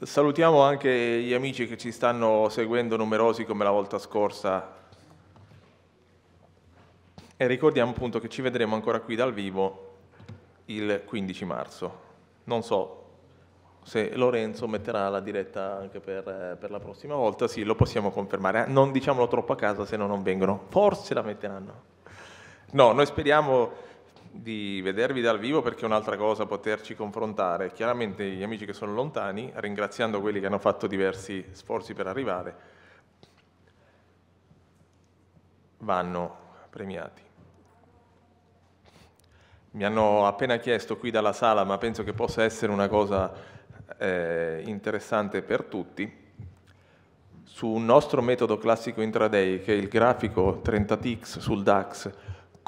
Salutiamo anche gli amici che ci stanno seguendo numerosi come la volta scorsa e ricordiamo appunto che ci vedremo ancora qui dal vivo il 15 marzo. Non so se Lorenzo metterà la diretta anche per, per la prossima volta, sì, lo possiamo confermare. Non diciamolo troppo a casa se no non vengono, forse la metteranno. No, noi speriamo di vedervi dal vivo perché è un'altra cosa poterci confrontare. Chiaramente gli amici che sono lontani, ringraziando quelli che hanno fatto diversi sforzi per arrivare, vanno premiati. Mi hanno appena chiesto qui dalla sala, ma penso che possa essere una cosa eh, interessante per tutti, su un nostro metodo classico intraday, che è il grafico 30TX sul DAX,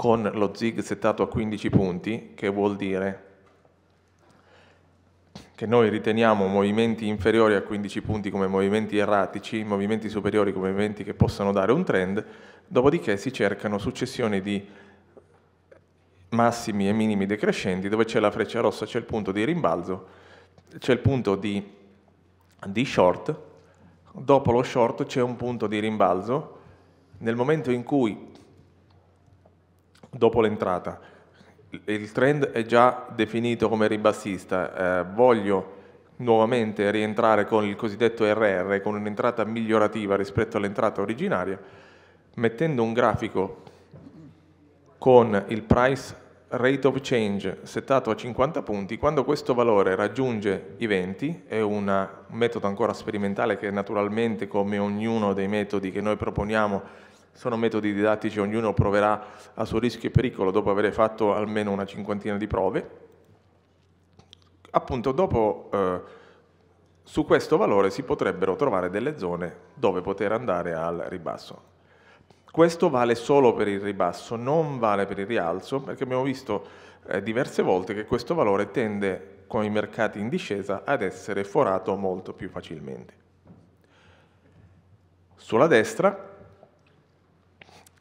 con lo zig settato a 15 punti, che vuol dire che noi riteniamo movimenti inferiori a 15 punti come movimenti erratici, movimenti superiori come movimenti che possano dare un trend, dopodiché si cercano successioni di massimi e minimi decrescenti, dove c'è la freccia rossa, c'è il punto di rimbalzo, c'è il punto di, di short, dopo lo short c'è un punto di rimbalzo, nel momento in cui dopo l'entrata. Il trend è già definito come ribassista, eh, voglio nuovamente rientrare con il cosiddetto RR, con un'entrata migliorativa rispetto all'entrata originaria, mettendo un grafico con il price rate of change settato a 50 punti, quando questo valore raggiunge i 20, è un metodo ancora sperimentale che naturalmente come ognuno dei metodi che noi proponiamo sono metodi didattici, ognuno proverà a suo rischio e pericolo dopo aver fatto almeno una cinquantina di prove. Appunto, dopo eh, su questo valore si potrebbero trovare delle zone dove poter andare al ribasso. Questo vale solo per il ribasso, non vale per il rialzo, perché abbiamo visto eh, diverse volte che questo valore tende con i mercati in discesa ad essere forato molto più facilmente. Sulla destra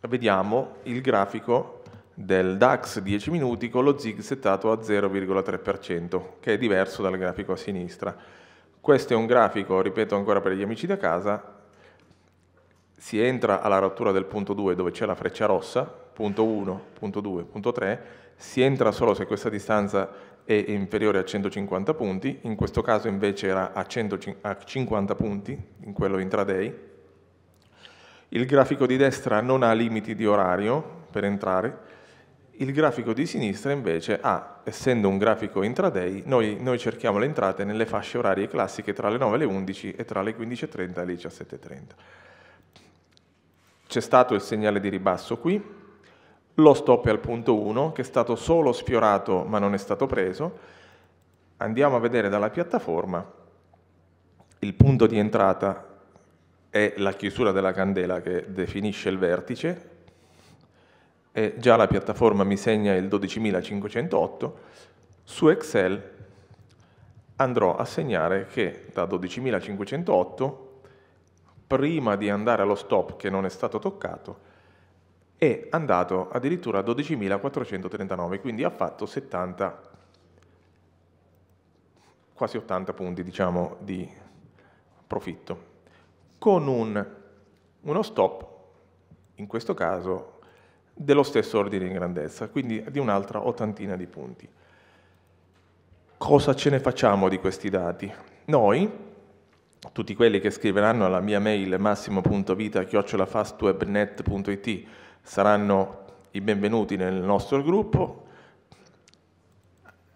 vediamo il grafico del DAX 10 minuti con lo zig settato a 0,3%, che è diverso dal grafico a sinistra. Questo è un grafico, ripeto ancora per gli amici da casa, si entra alla rottura del punto 2 dove c'è la freccia rossa, punto 1, punto 2, punto 3, si entra solo se questa distanza è inferiore a 150 punti, in questo caso invece era a, 100, a 50 punti, in quello intraday, il grafico di destra non ha limiti di orario per entrare, il grafico di sinistra invece ha, essendo un grafico intraday, noi, noi cerchiamo le entrate nelle fasce orarie classiche tra le 9 e le 11 e tra le 15.30 e le 17.30. C'è stato il segnale di ribasso qui, lo stop è al punto 1 che è stato solo sfiorato ma non è stato preso. Andiamo a vedere dalla piattaforma il punto di entrata è la chiusura della candela che definisce il vertice, e già la piattaforma mi segna il 12.508, su Excel andrò a segnare che da 12.508, prima di andare allo stop che non è stato toccato, è andato addirittura a 12.439, quindi ha fatto 70, quasi 80 punti diciamo, di profitto con un, uno stop, in questo caso, dello stesso ordine di grandezza, quindi di un'altra ottantina di punti. Cosa ce ne facciamo di questi dati? Noi, tutti quelli che scriveranno alla mia mail massimo.vita.fastwebnet.it saranno i benvenuti nel nostro gruppo.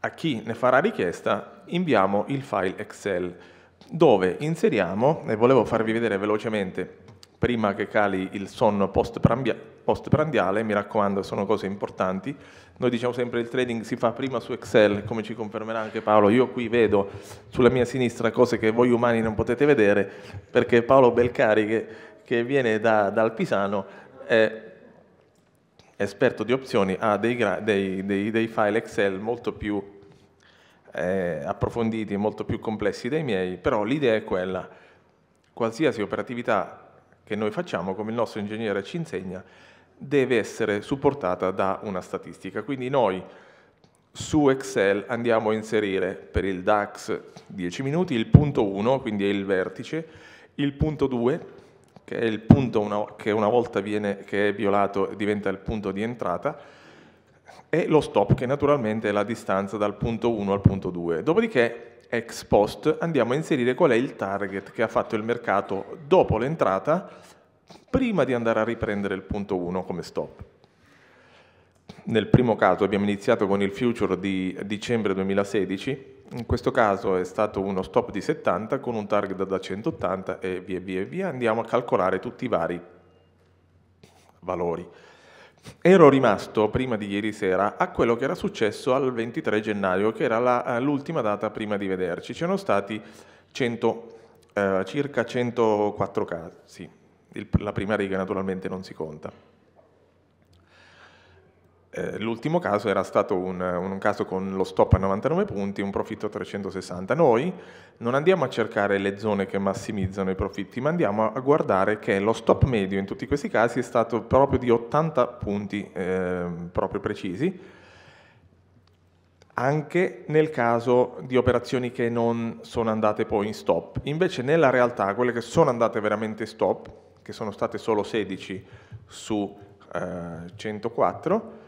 A chi ne farà richiesta inviamo il file Excel dove inseriamo, e volevo farvi vedere velocemente prima che cali il sonno post-prandiale, mi raccomando sono cose importanti, noi diciamo sempre che il trading si fa prima su Excel, come ci confermerà anche Paolo, io qui vedo sulla mia sinistra cose che voi umani non potete vedere, perché Paolo Belcari che, che viene da, dal Pisano è esperto di opzioni, ha dei, dei, dei, dei file Excel molto più eh, approfonditi e molto più complessi dei miei, però l'idea è quella, qualsiasi operatività che noi facciamo, come il nostro ingegnere ci insegna, deve essere supportata da una statistica. Quindi noi su Excel andiamo a inserire per il DAX 10 minuti il punto 1, quindi è il vertice, il punto 2, che è il punto una, che una volta viene, che è violato diventa il punto di entrata, e lo stop che naturalmente è la distanza dal punto 1 al punto 2. Dopodiché ex post andiamo a inserire qual è il target che ha fatto il mercato dopo l'entrata prima di andare a riprendere il punto 1 come stop. Nel primo caso abbiamo iniziato con il future di dicembre 2016, in questo caso è stato uno stop di 70 con un target da 180 e via via via andiamo a calcolare tutti i vari valori ero rimasto prima di ieri sera a quello che era successo al 23 gennaio, che era la, eh, l'ultima data prima di vederci. C'erano stati 100, eh, circa 104 casi. Il, la prima riga naturalmente non si conta. Eh, l'ultimo caso era stato un, un, caso con lo stop a 99 punti, un profitto a 360. Noi non andiamo a cercare le zone che massimizzano i profitti, ma andiamo a guardare che lo stop medio in tutti questi casi è stato proprio di 80 punti eh, proprio precisi, anche nel caso di operazioni che non sono andate poi in stop. Invece nella realtà quelle che sono andate veramente stop, che sono state solo 16 su eh, 104,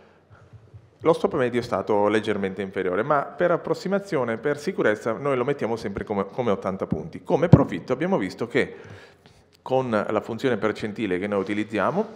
lo stop medio è stato leggermente inferiore, ma per approssimazione, per sicurezza, noi lo mettiamo sempre come, come 80 punti. Come profitto abbiamo visto che con la funzione percentile che noi utilizziamo,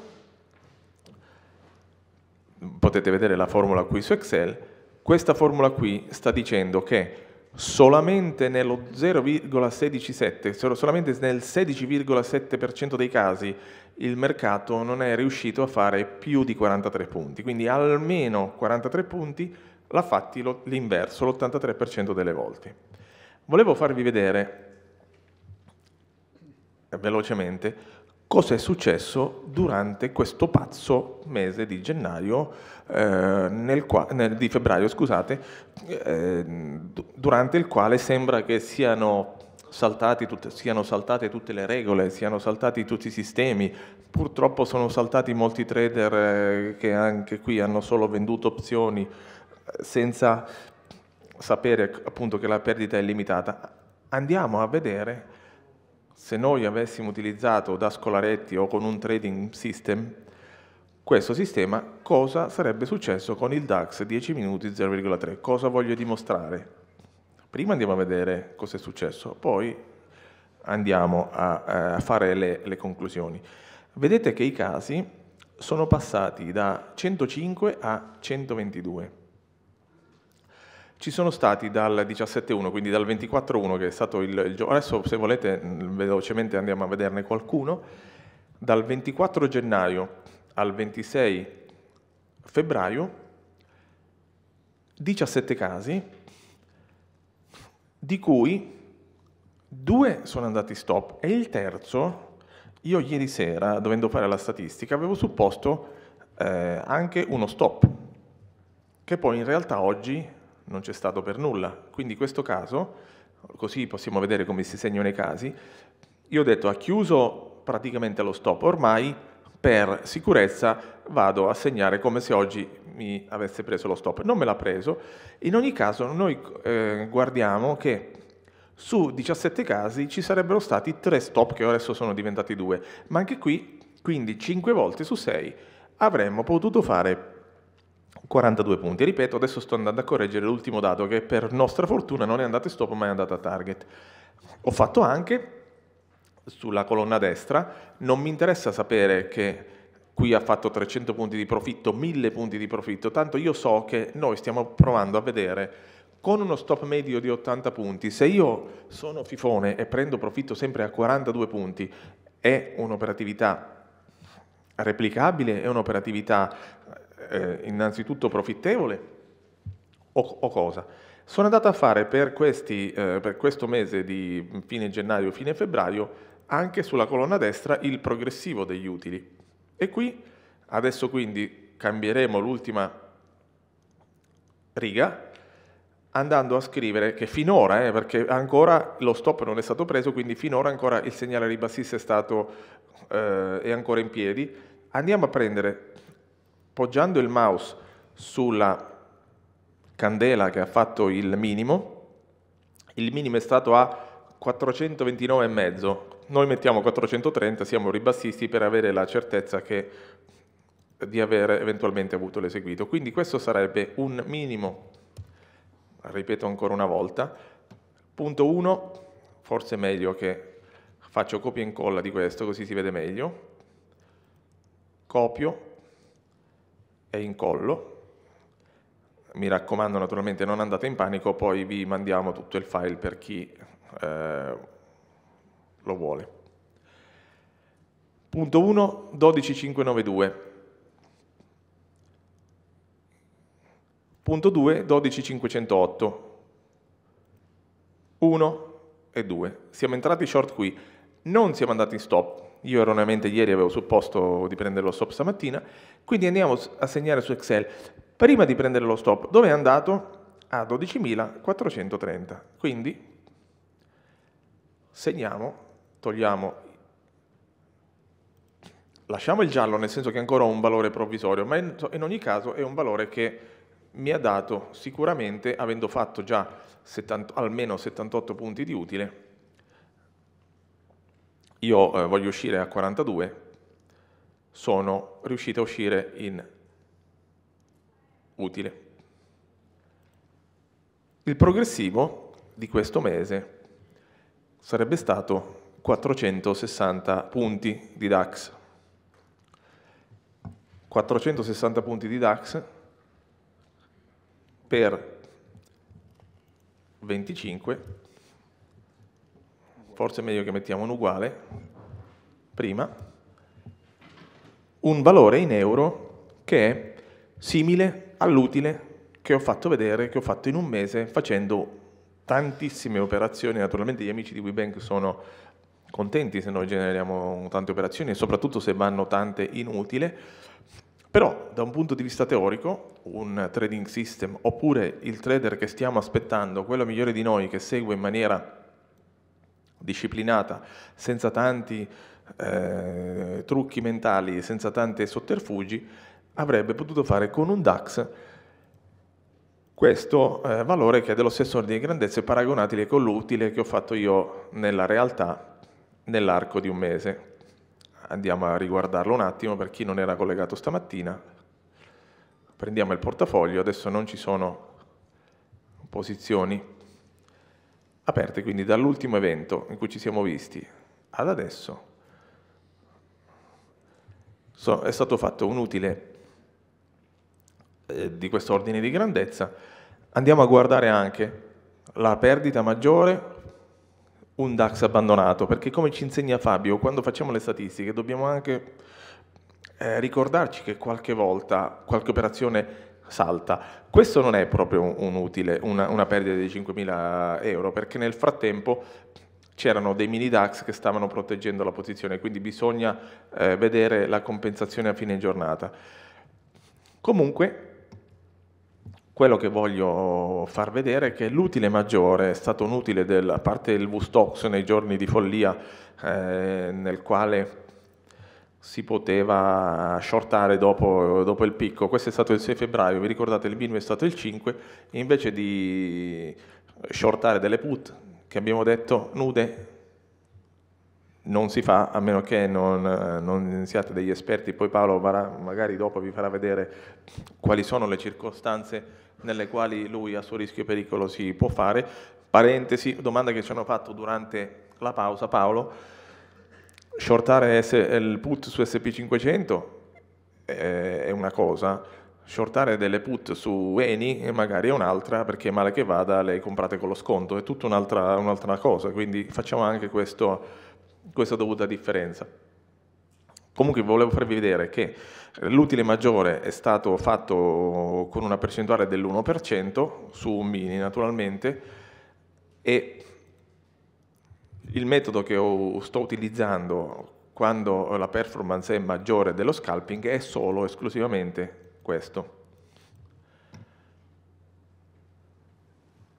potete vedere la formula qui su Excel, questa formula qui sta dicendo che solamente nello 0,167, solamente nel 16,7% dei casi il mercato non è riuscito a fare più di 43 punti, quindi almeno 43 punti l'ha fatti l'inverso, l'83% delle volte. Volevo farvi vedere eh, velocemente cosa è successo durante questo pazzo mese di gennaio, eh, nel qua, nel, di febbraio, scusate, eh, durante il quale sembra che siano tutte, siano saltate tutte le regole, siano saltati tutti i sistemi. Purtroppo sono saltati molti trader eh, che anche qui hanno solo venduto opzioni eh, senza sapere appunto che la perdita è limitata. Andiamo a vedere se noi avessimo utilizzato da scolaretti o con un trading system questo sistema, cosa sarebbe successo con il DAX 10 minuti 0,3? Cosa voglio dimostrare? Prima andiamo a vedere cosa è successo, poi andiamo a, eh, a fare le, le conclusioni. Vedete che i casi sono passati da 105 a 122 ci sono stati dal 17.1, quindi dal 24.1 che è stato il, il giorno, adesso se volete mm, velocemente andiamo a vederne qualcuno, dal 24 gennaio al 26 febbraio 17 casi, di cui due sono andati stop e il terzo, io ieri sera, dovendo fare la statistica, avevo supposto eh, anche uno stop, che poi in realtà oggi non c'è stato per nulla. Quindi in questo caso, così possiamo vedere come si segnano i casi, io ho detto ha chiuso praticamente lo stop, ormai per sicurezza vado a segnare come se oggi mi avesse preso lo stop. Non me l'ha preso. In ogni caso noi eh, guardiamo che su 17 casi ci sarebbero stati 3 stop che adesso sono diventati 2, ma anche qui quindi 5 volte su 6 avremmo potuto fare 42 punti. Ripeto, adesso sto andando a correggere l'ultimo dato che per nostra fortuna non è andato stop ma è andato a target. Ho fatto anche sulla colonna destra, non mi interessa sapere che qui ha fatto 300 punti di profitto, 1000 punti di profitto, tanto io so che noi stiamo provando a vedere con uno stop medio di 80 punti, se io sono fifone e prendo profitto sempre a 42 punti, è un'operatività replicabile, è un'operatività eh, innanzitutto profittevole o, o cosa? Sono andato a fare per, questi, eh, per questo mese di fine gennaio, fine febbraio, anche sulla colonna destra il progressivo degli utili. E qui, adesso quindi cambieremo l'ultima riga andando a scrivere che finora, eh, perché ancora lo stop non è stato preso, quindi finora ancora il segnale ribassista è, stato, eh, è ancora in piedi, andiamo a prendere, poggiando il mouse sulla candela che ha fatto il minimo, il minimo è stato a 429,5, noi mettiamo 430, siamo ribassisti per avere la certezza che, di aver eventualmente avuto l'eseguito. Quindi questo sarebbe un minimo, ripeto ancora una volta, punto 1, forse è meglio che faccio copia e incolla di questo così si vede meglio, copio e incollo, mi raccomando naturalmente non andate in panico, poi vi mandiamo tutto il file per chi eh, lo vuole. Punto 1, 12592. Punto 2, 12508. 1 e 2. Siamo entrati short qui. Non siamo andati in stop. Io erroneamente ieri avevo supposto di prendere lo stop stamattina. Quindi andiamo a segnare su Excel. Prima di prendere lo stop, dove è andato? A 12.430. Quindi segniamo togliamo lasciamo il giallo nel senso che ancora ho un valore provvisorio, ma in, ogni caso è un valore che mi ha dato sicuramente, avendo fatto già 70, almeno 78 punti di utile, io eh, voglio uscire a 42, sono riuscito a uscire in utile. Il progressivo di questo mese sarebbe stato 460 punti di DAX. 460 punti di DAX per 25, forse è meglio che mettiamo un uguale, prima, un valore in euro che è simile all'utile che ho fatto vedere, che ho fatto in un mese facendo tantissime operazioni, naturalmente gli amici di WeBank sono contenti se noi generiamo tante operazioni e soprattutto se vanno tante inutili, però da un punto di vista teorico un trading system oppure il trader che stiamo aspettando, quello migliore di noi che segue in maniera disciplinata, senza tanti eh, trucchi mentali, senza tanti sotterfugi, avrebbe potuto fare con un DAX questo eh, valore che è dello stesso ordine di grandezza paragonabile con l'utile che ho fatto io nella realtà nell'arco di un mese. Andiamo a riguardarlo un attimo per chi non era collegato stamattina. Prendiamo il portafoglio, adesso non ci sono posizioni aperte, quindi dall'ultimo evento in cui ci siamo visti ad adesso so, è stato fatto un utile eh, di questo ordine di grandezza. Andiamo a guardare anche la perdita maggiore un DAX abbandonato, perché come ci insegna Fabio, quando facciamo le statistiche dobbiamo anche eh, ricordarci che qualche volta qualche operazione salta. Questo non è proprio un, un utile, una, una, perdita di 5.000 euro, perché nel frattempo c'erano dei mini DAX che stavano proteggendo la posizione, quindi bisogna eh, vedere la compensazione a fine giornata. Comunque quello che voglio far vedere è che l'utile maggiore è stato un utile della a parte il Vustox nei giorni di follia eh, nel quale si poteva shortare dopo, dopo, il picco. Questo è stato il 6 febbraio, vi ricordate il minimo è stato il 5, invece di shortare delle put che abbiamo detto nude non si fa a meno che non, non siate degli esperti, poi Paolo magari dopo vi farà vedere quali sono le circostanze nelle quali lui a suo rischio e pericolo si può fare. Parentesi, domanda che ci hanno fatto durante la pausa, Paolo, shortare eh, il put su SP500 eh, è una cosa, shortare delle put su Eni eh, magari è un'altra perché male che vada le comprate con lo sconto, è tutta un'altra, un'altra cosa, quindi facciamo anche questo, questa dovuta differenza. Comunque volevo farvi vedere che eh, l'utile maggiore è stato fatto con una percentuale dell'1% su un mini naturalmente e il metodo che sto utilizzando quando la performance è maggiore dello scalping è solo esclusivamente questo.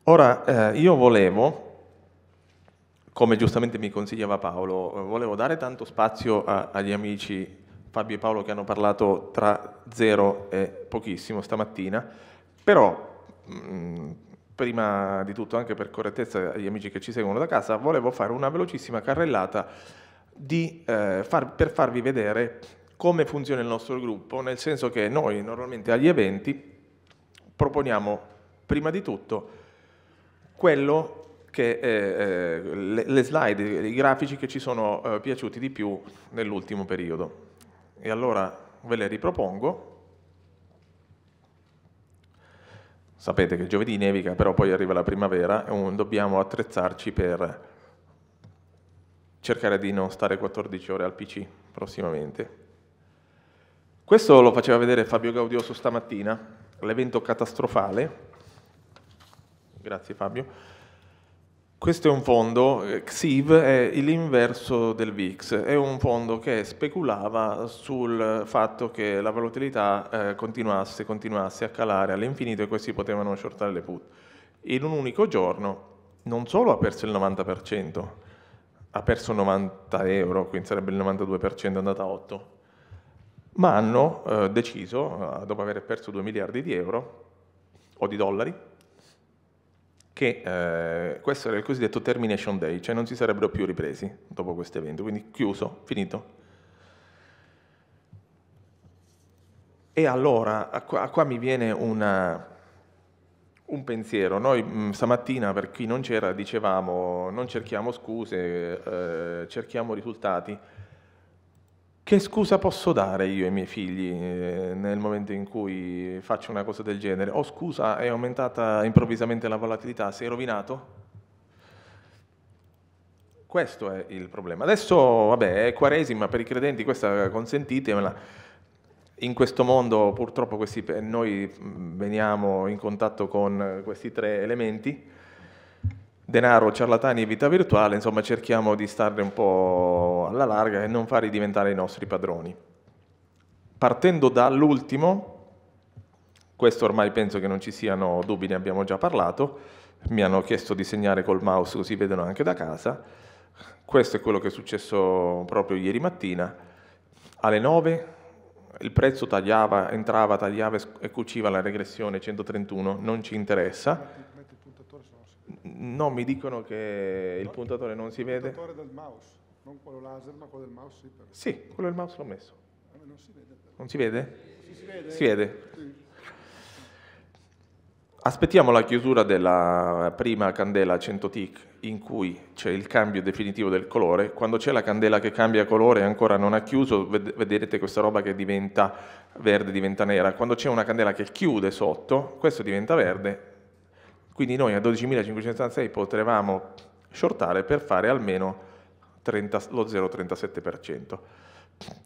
Ora eh, io volevo come giustamente mi consigliava Paolo, eh, volevo dare tanto spazio a, agli amici Fabio e Paolo che hanno parlato tra zero e pochissimo stamattina, però mh, mm, prima di tutto anche per correttezza agli amici che ci seguono da casa, volevo fare una velocissima carrellata di, eh, far, per farvi vedere come funziona il nostro gruppo, nel senso che noi normalmente agli eventi proponiamo prima di tutto quello che, eh, eh, le, le, slide, i grafici che ci sono eh, piaciuti di più nell'ultimo periodo. E allora ve le ripropongo. Sapete che giovedì nevica, però poi arriva la primavera e un, dobbiamo attrezzarci per cercare di non stare 14 ore al PC prossimamente. Questo lo faceva vedere Fabio Gaudioso stamattina, l'evento catastrofale. Grazie Fabio questo è un fondo, eh, XIV è l'inverso del VIX, è un fondo che speculava sul fatto che la volatilità eh, continuasse, continuasse a calare all'infinito e questi potevano shortare le put. In un unico giorno non solo ha perso il 90%, ha perso 90 euro, quindi sarebbe il 92% andata a 8, ma hanno eh, deciso, eh, dopo aver perso 2 miliardi di euro o di dollari, che eh, questo era il cosiddetto termination day, cioè non si sarebbero più ripresi dopo questo evento, quindi chiuso, finito. E allora, qua, qua mi viene una, un pensiero. Noi mh, mm, stamattina, per chi non c'era, dicevamo non cerchiamo scuse, eh, cerchiamo risultati che scusa posso dare io ai miei figli eh, nel momento in cui faccio una cosa del genere? O oh, scusa, è aumentata improvvisamente la volatilità, sei rovinato? Questo è il problema. Adesso, vabbè, è quaresima per i credenti, questa consentitemela. In questo mondo purtroppo questi, eh, noi mm, veniamo in contatto con eh, questi tre elementi denaro, ciarlatani e vita virtuale, insomma cerchiamo di starne un po' alla larga e non farli diventare i nostri padroni. Partendo dall'ultimo, questo ormai penso che non ci siano dubbi, ne abbiamo già parlato, mi hanno chiesto di segnare col mouse così vedono anche da casa, questo è quello che è successo proprio ieri mattina, alle 9 il prezzo tagliava, entrava, tagliava e cuciva la regressione 131, non ci interessa No, mi dicono che il puntatore non si vede. Il puntatore del mouse, non quello laser, ma quello del mouse sì. Però. Sì, quello del mouse l'ho messo. Eh, non si vede. Non si vede? Sì, si vede. Si vede. Sì. Aspettiamo la chiusura della prima candela a 100 tick in cui c'è il cambio definitivo del colore. Quando c'è la candela che cambia colore e ancora non ha chiuso, vedrete questa roba che diventa verde, diventa nera. Quando c'è una candela che chiude sotto, questo diventa verde quindi noi a 12.586 potremmo shortare per fare almeno 30, lo 0,37%.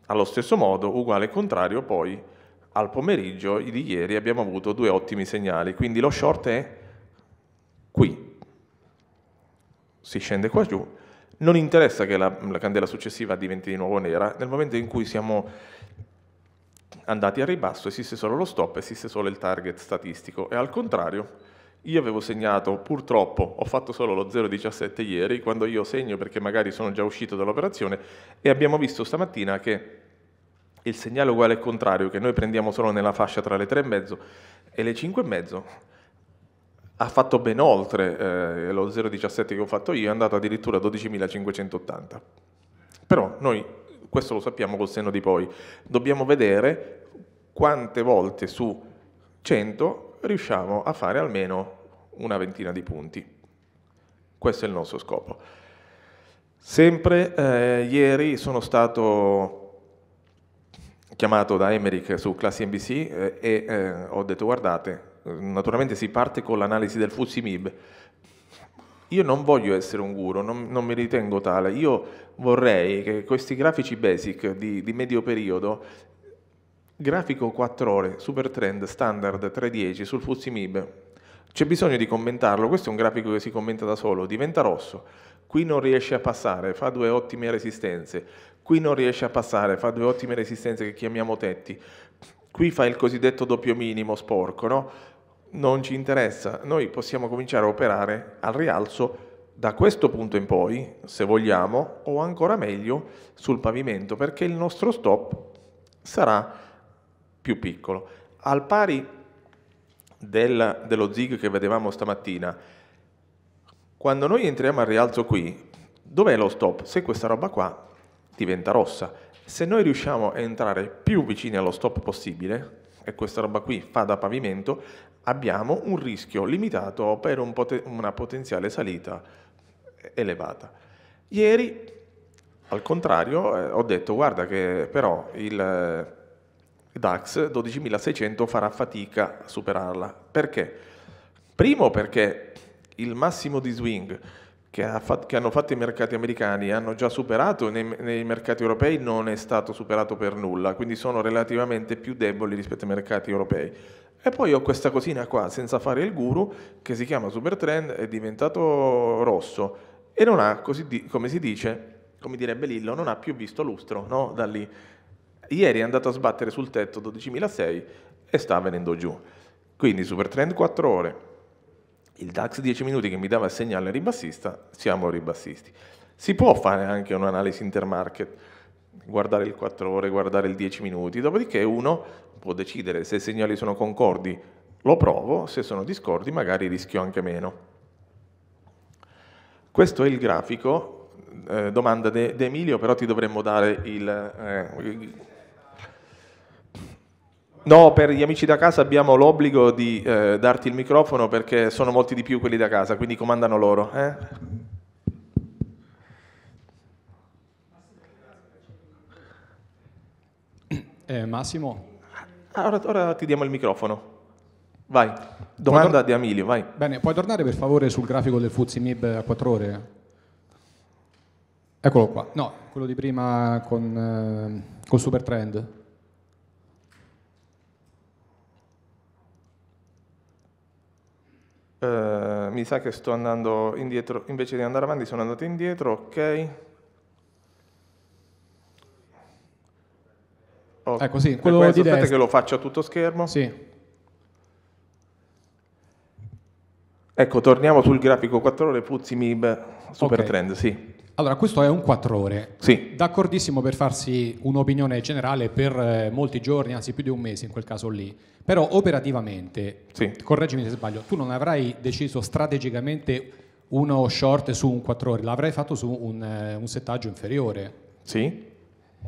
Allo stesso modo, uguale contrario, poi al pomeriggio di ieri abbiamo avuto due ottimi segnali, quindi lo short è qui, si scende qua giù, non interessa che la, la candela successiva diventi di nuovo nera, nel momento in cui siamo andati a ribasso esiste solo lo stop, esiste solo il target statistico e al contrario io avevo segnato, purtroppo, ho fatto solo lo 0,17 ieri, quando io segno perché magari sono già uscito dall'operazione e abbiamo visto stamattina che il segnale uguale e contrario che noi prendiamo solo nella fascia tra le 3,5 e le 5,5 ha fatto ben oltre eh, lo 0,17 che ho fatto io, è andato addirittura a 12.580. Però noi, questo lo sappiamo col senno di poi, dobbiamo vedere quante volte su 100 riusciamo a fare almeno una ventina di punti. Questo è il nostro scopo. Sempre eh, ieri sono stato chiamato da Emerick su Classi NBC eh, e eh, ho detto guardate, naturalmente si parte con l'analisi del MIB. Io non voglio essere un guru, non, non, mi ritengo tale. Io vorrei che questi grafici basic di, di medio periodo Grafico 4 ore, super trend, standard 310 sul Mib. C'è bisogno di commentarlo, questo è un grafico che si commenta da solo, diventa rosso, qui non riesce a passare, fa due ottime resistenze, qui non riesce a passare, fa due ottime resistenze che chiamiamo tetti, qui fa il cosiddetto doppio minimo sporco, no? Non ci interessa, noi possiamo cominciare a operare al rialzo da questo punto in poi, se vogliamo, o ancora meglio sul pavimento, perché il nostro stop sarà più piccolo. Al pari del, dello zig che vedevamo stamattina, quando noi entriamo al rialzo qui, dov'è lo stop? Se questa roba qua diventa rossa. Se noi riusciamo a entrare più vicini allo stop possibile, e questa roba qui fa da pavimento, abbiamo un rischio limitato per un poten- una potenziale salita elevata. Ieri, al contrario, eh, ho detto guarda che però il DAX 12.600 farà fatica a superarla. Perché? Primo perché il massimo di swing che, ha fatto, che hanno fatto i mercati americani hanno già superato, nei, nei, mercati europei non è stato superato per nulla, quindi sono relativamente più deboli rispetto ai mercati europei. E poi ho questa cosina qua, senza fare il guru, che si chiama Supertrend, è diventato rosso e non ha, così di, come si dice, come direbbe Lillo, non ha più visto lustro no? da lì. Ieri è andato a sbattere sul tetto 12.006 e sta venendo giù. Quindi super trend 4 ore, il DAX 10 minuti che mi dava il segnale ribassista, siamo ribassisti. Si può fare anche un'analisi intermarket, guardare il 4 ore, guardare il 10 minuti, dopodiché uno può decidere se i segnali sono concordi, lo provo, se sono discordi magari rischio anche meno. Questo è il grafico, eh, domanda di Emilio, però ti dovremmo dare il... Eh, No, per gli amici da casa abbiamo l'obbligo di eh, darti il microfono perché sono molti di più quelli da casa, quindi comandano loro. Eh? Eh, Massimo. Allora, ah, ora, ti diamo il microfono. Vai, domanda di Emilio, vai. Bene, puoi tornare per favore sul grafico del Fuzzi MIB a 4 ore? Eccolo qua. No, quello di prima con, eh, con Supertrend. Eh, mi sa che sto andando indietro, invece di andare avanti sono andato indietro, ok. Oh, eh, ecco sì, quello questo, di aspetta che lo faccio a tutto schermo. Sì. Ecco, torniamo sul grafico 4 ore Puzzi MIB Super okay. Trend, sì. Allora, questo è un 4 ore. Sì. D'accordissimo per farsi un'opinione generale per eh, molti giorni, anzi più di un mese in quel caso lì. Però operativamente, sì. correggimi se sbaglio, tu non avrai deciso strategicamente uno short su un 4 ore, l'avrai fatto su un, eh, un settaggio inferiore. Sì.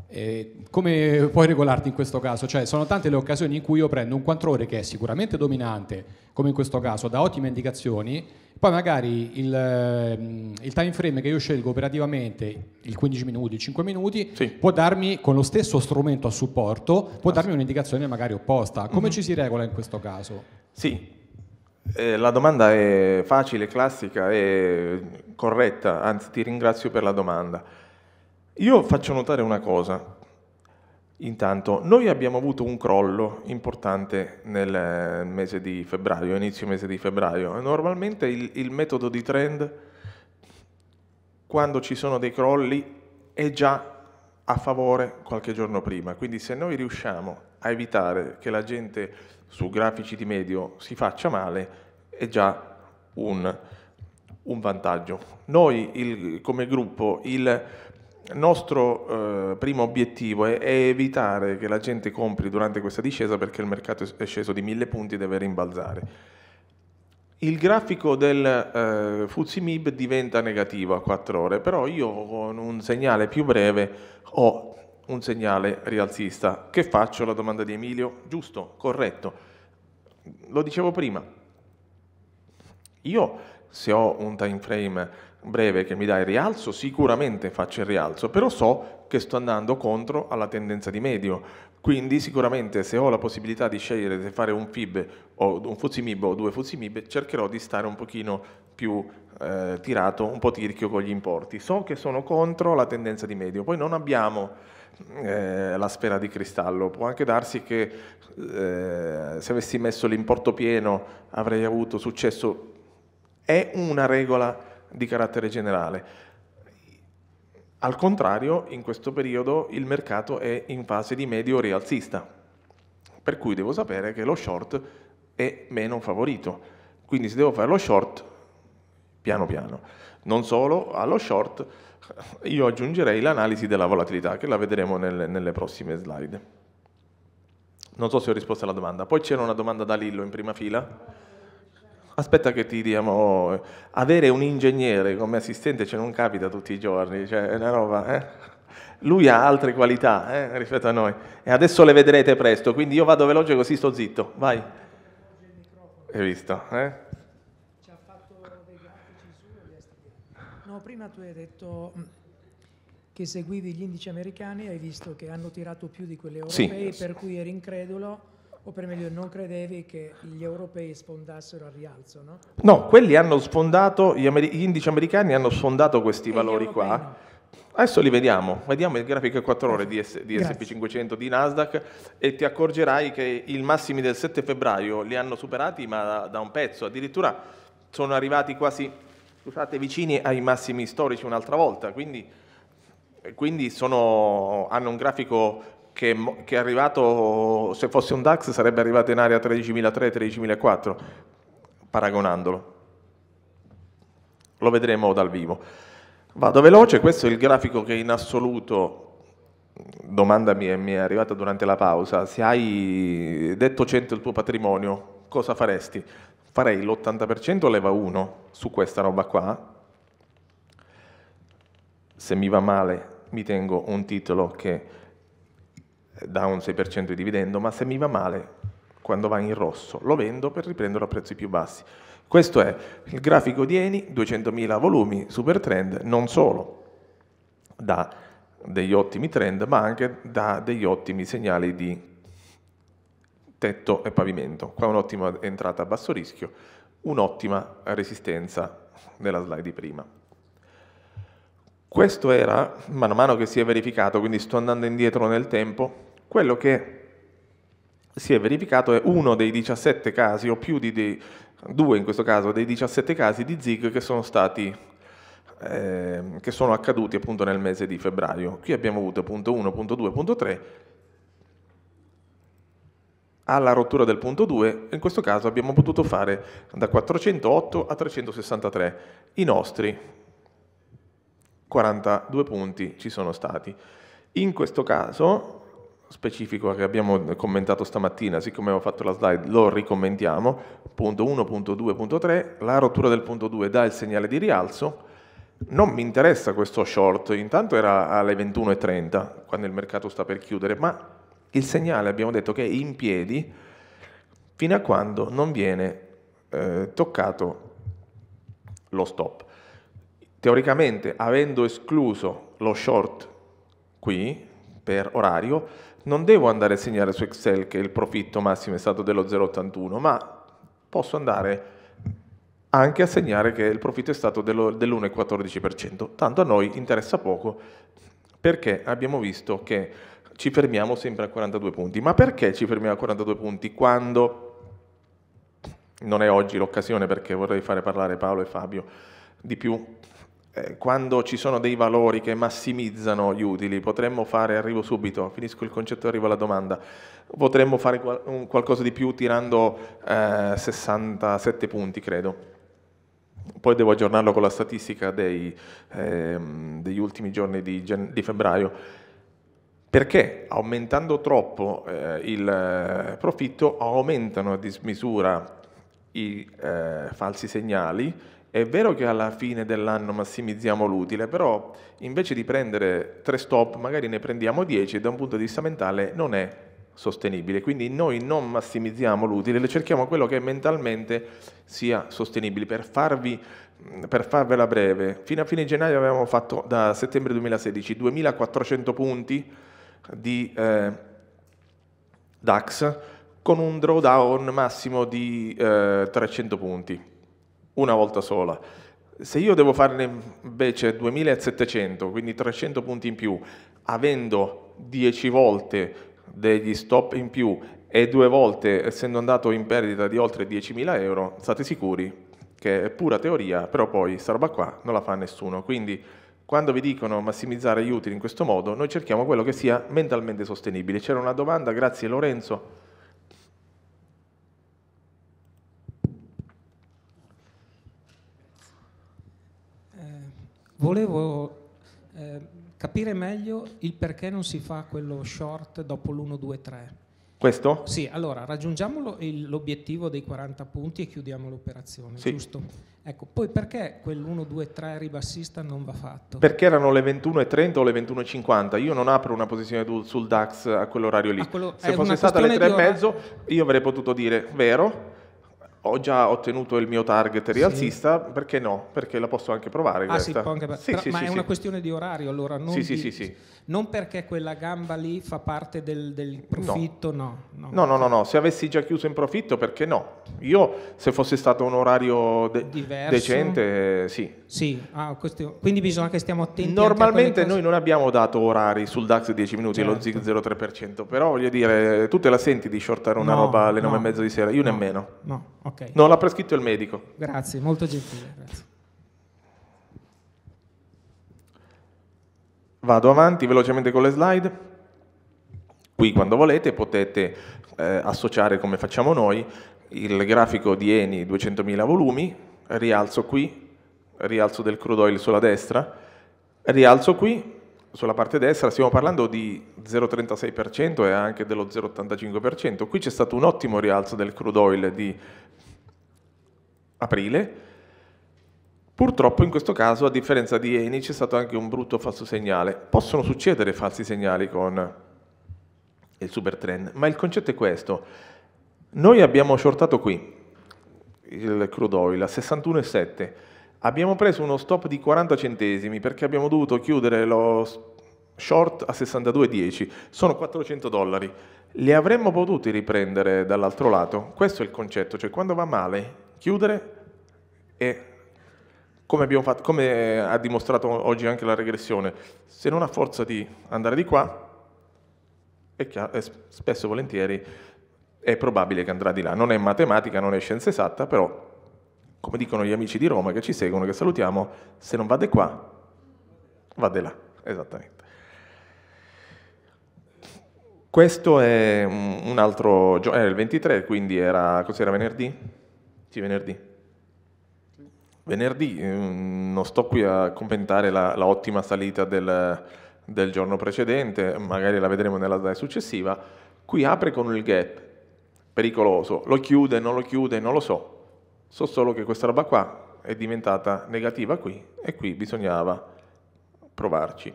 E come puoi regolarti in questo caso? Cioè, sono tante le occasioni in cui io prendo un 4 ore che è sicuramente dominante, come in questo caso, da ottime indicazioni poi magari il, ehm, il, time frame che io scelgo operativamente, il 15 minuti, il 5 minuti, sì. può darmi con lo stesso strumento a supporto, può darmi un'indicazione magari opposta. Come mm-hmm. ci si regola in questo caso? Sì, eh, la domanda è facile, classica e corretta, anzi ti ringrazio per la domanda. Io faccio notare una cosa, Intanto, noi abbiamo avuto un crollo importante nel mese di febbraio, inizio mese di febbraio. Normalmente il, il metodo di trend, quando ci sono dei crolli, è già a favore qualche giorno prima. Quindi se noi riusciamo a evitare che la gente su grafici di medio si faccia male, è già un, un vantaggio. Noi il, come gruppo il il nostro eh, primo obiettivo è, è, evitare che la gente compri durante questa discesa perché il mercato è sceso di mille punti e deve rimbalzare. Il grafico del eh, Mib diventa negativo a 4 ore, però io con un segnale più breve ho un segnale rialzista. Che faccio? La domanda di Emilio? Giusto, corretto. Lo dicevo prima, io se ho un time frame breve che mi dà il rialzo, sicuramente faccio il rialzo, però so che sto andando contro alla tendenza di medio. Quindi sicuramente se ho la possibilità di scegliere se fare un FIB o un MIB o due MIB, cercherò di stare un pochino più eh, tirato, un po' tirchio con gli importi. So che sono contro la tendenza di medio, poi non abbiamo eh, la sfera di cristallo. Può anche darsi che eh, se avessi messo l'importo pieno avrei avuto successo. È una regola di carattere generale. Al contrario, in questo periodo il mercato è in fase di medio rialzista, per cui devo sapere che lo short è meno favorito. Quindi se devo fare lo short, piano piano. Non solo, allo short io aggiungerei l'analisi della volatilità, che la vedremo nelle, nelle prossime slide. Non so se ho risposto alla domanda. Poi c'era una domanda da Lillo in prima fila. Aspetta che ti diamo, avere un ingegnere come assistente cioè, non capita tutti i giorni, cioè è una roba, eh? Lui ha altre qualità eh, rispetto a noi e adesso le vedrete presto, quindi io vado veloce così sto zitto, vai. Hai visto? Eh? Ci ha fatto dei grafici su No, prima tu hai detto mm, che seguivi gli indici americani hai visto che hanno tirato più di quelle europei, sì. per cui eri incredulo o per meglio non credevi che gli europei sfondassero al rialzo? No, no quelli hanno sfondato, gli, amer- gli, indici americani hanno sfondato questi e valori qua. No. Adesso li vediamo, vediamo il grafico a 4 ore di, S- di SP 500 di Nasdaq e ti accorgerai che i massimi del 7 febbraio li hanno superati ma da un pezzo, addirittura sono arrivati quasi scusate, vicini ai massimi storici un'altra volta, quindi, quindi sono, hanno un grafico che, che è arrivato, se fosse un DAX sarebbe arrivato in area 13300 13004 paragonandolo. Lo vedremo dal vivo. Vado veloce, questo è il grafico che in assoluto domanda mi è, mi è, arrivata durante la pausa, se hai detto 100 il tuo patrimonio, cosa faresti? Farei l'80% leva 1 su questa roba qua, se mi va male mi tengo un titolo che da un 6% di dividendo, ma se mi va male quando va in rosso, lo vendo per riprenderlo a prezzi più bassi. Questo è il grafico di Eni, 200.000 volumi, super trend, non solo da degli ottimi trend, ma anche da degli ottimi segnali di tetto e pavimento. Qua un'ottima entrata a basso rischio, un'ottima resistenza nella slide di prima. Questo era, man mano che si è verificato, quindi sto andando indietro nel tempo, quello che si è verificato è uno dei 17 casi, o più di dei, due in questo caso, dei 17 casi di zig che sono stati ehm, che sono accaduti appunto nel mese di febbraio. Qui abbiamo avuto punto 1, punto 2, punto 3, alla rottura del punto 2, in questo caso abbiamo potuto fare da 408 a 363. I nostri 42 punti ci sono stati. In questo caso specifico che abbiamo commentato stamattina, siccome ho fatto la slide, lo ricommentiamo. Punto 1.2.3, la rottura del punto 2 dà il segnale di rialzo. Non mi interessa questo short, intanto era alle 21.30 quando il mercato sta per chiudere, ma il segnale abbiamo detto che è in piedi fino a quando non viene eh, toccato lo stop. Teoricamente, avendo escluso lo short qui per orario, non devo andare a segnare su Excel che il profitto massimo è stato dello 0,81, ma posso andare anche a segnare che il profitto è stato dell'1,14%. Tanto a noi interessa poco perché abbiamo visto che ci fermiamo sempre a 42 punti. Ma perché ci fermiamo a 42 punti quando non è oggi l'occasione perché vorrei fare parlare Paolo e Fabio di più eh, quando ci sono dei valori che massimizzano gli utili, potremmo fare, arrivo subito, finisco il concetto e arrivo alla domanda, potremmo fare qualcosa di più tirando eh, 67 punti, credo. Poi devo aggiornarlo con la statistica dei, eh, degli ultimi giorni di, di, febbraio. Perché aumentando troppo eh, il eh, profitto aumentano a dismisura i eh, falsi segnali, è vero che alla fine dell'anno massimizziamo l'utile, però invece di prendere tre stop magari ne prendiamo dieci e da un punto di vista mentale non è sostenibile. Quindi noi non massimizziamo l'utile, le cerchiamo quello che mentalmente sia sostenibile. Per, farvi, per farvela breve, fino a fine gennaio avevamo fatto da settembre 2016 2400 punti di eh, DAX con un drawdown massimo di eh, 300 punti una volta sola. Se io devo farne invece 2700, quindi 300 punti in più, avendo 10 volte degli stop in più e due volte essendo andato in perdita di oltre 10.000 euro, state sicuri che è pura teoria, però poi questa roba qua non la fa nessuno. Quindi quando vi dicono massimizzare gli utili in questo modo, noi cerchiamo quello che sia mentalmente sostenibile. C'era una domanda, grazie Lorenzo. volevo eh, capire meglio il perché non si fa quello short dopo l'1-2-3. Questo? Sì, allora raggiungiamo l'obiettivo dei 40 punti e chiudiamo l'operazione, sì. giusto? Ecco, poi perché quell'1-2-3 ribassista non va fatto? Perché erano le 21.30 o le 21.50, io non apro una posizione sul DAX a quell'orario lì. A quello, Se fosse stata alle 3.30 ora... io avrei potuto dire vero, ho già ottenuto il mio target rialzista, sì. perché no? Perché la posso anche provare. Ah, sì, anche... Sì, Però, ma è una questione di orario, allora non. Sì, di... sì, sì, sì non perché quella gamba lì fa parte del, del profitto, no. No, no. no. No, no, se avessi già chiuso in profitto perché no? Io se fosse stato un orario de- decente, sì. sì. Ah, questo, quindi bisogna che stiamo attenti. Normalmente noi non abbiamo dato orari sul DAX 10 minuti, certo. lo zig 0,3%, però voglio dire, tu te la senti di shortare una no, roba alle 9 e mezza di sera? Io nemmeno. No, ok. Non l'ha prescritto il medico. Grazie, molto gentile. Grazie. Vado avanti velocemente con le slide. Qui quando volete potete eh, associare come facciamo noi il grafico di Eni 200.000 volumi, rialzo qui, rialzo del crude oil sulla destra, rialzo qui, sulla parte destra stiamo parlando di 0,36% e anche dello 0,85%. Qui c'è stato un ottimo rialzo del crude oil di aprile, Purtroppo in questo caso, a differenza di Eni, c'è stato anche un brutto falso segnale. Possono succedere falsi segnali con il super trend, ma il concetto è questo. Noi abbiamo shortato qui il crude oil a 61,7. Abbiamo preso uno stop di 40 centesimi perché abbiamo dovuto chiudere lo short a 62,10. Sono 400 dollari. Li avremmo potuti riprendere dall'altro lato. Questo è il concetto, cioè quando va male, chiudere e come, fatto, come, ha dimostrato oggi anche la regressione, se non ha forza di andare di qua, è chiaro, è spesso e volentieri è probabile che andrà di là. Non è matematica, non è scienza esatta, però, come dicono gli amici di Roma che ci seguono, che salutiamo, se non va di qua, va di là, esattamente. Questo è un altro giorno, era il 23, quindi era, cos'era venerdì? Sì, venerdì Venerdì mm, non sto qui a commentare la, la ottima salita del, del, giorno precedente, magari la vedremo nella slide successiva. Qui apre con il gap, pericoloso, lo chiude, non lo chiude, non lo so. So solo che questa roba qua è diventata negativa qui e qui bisognava provarci.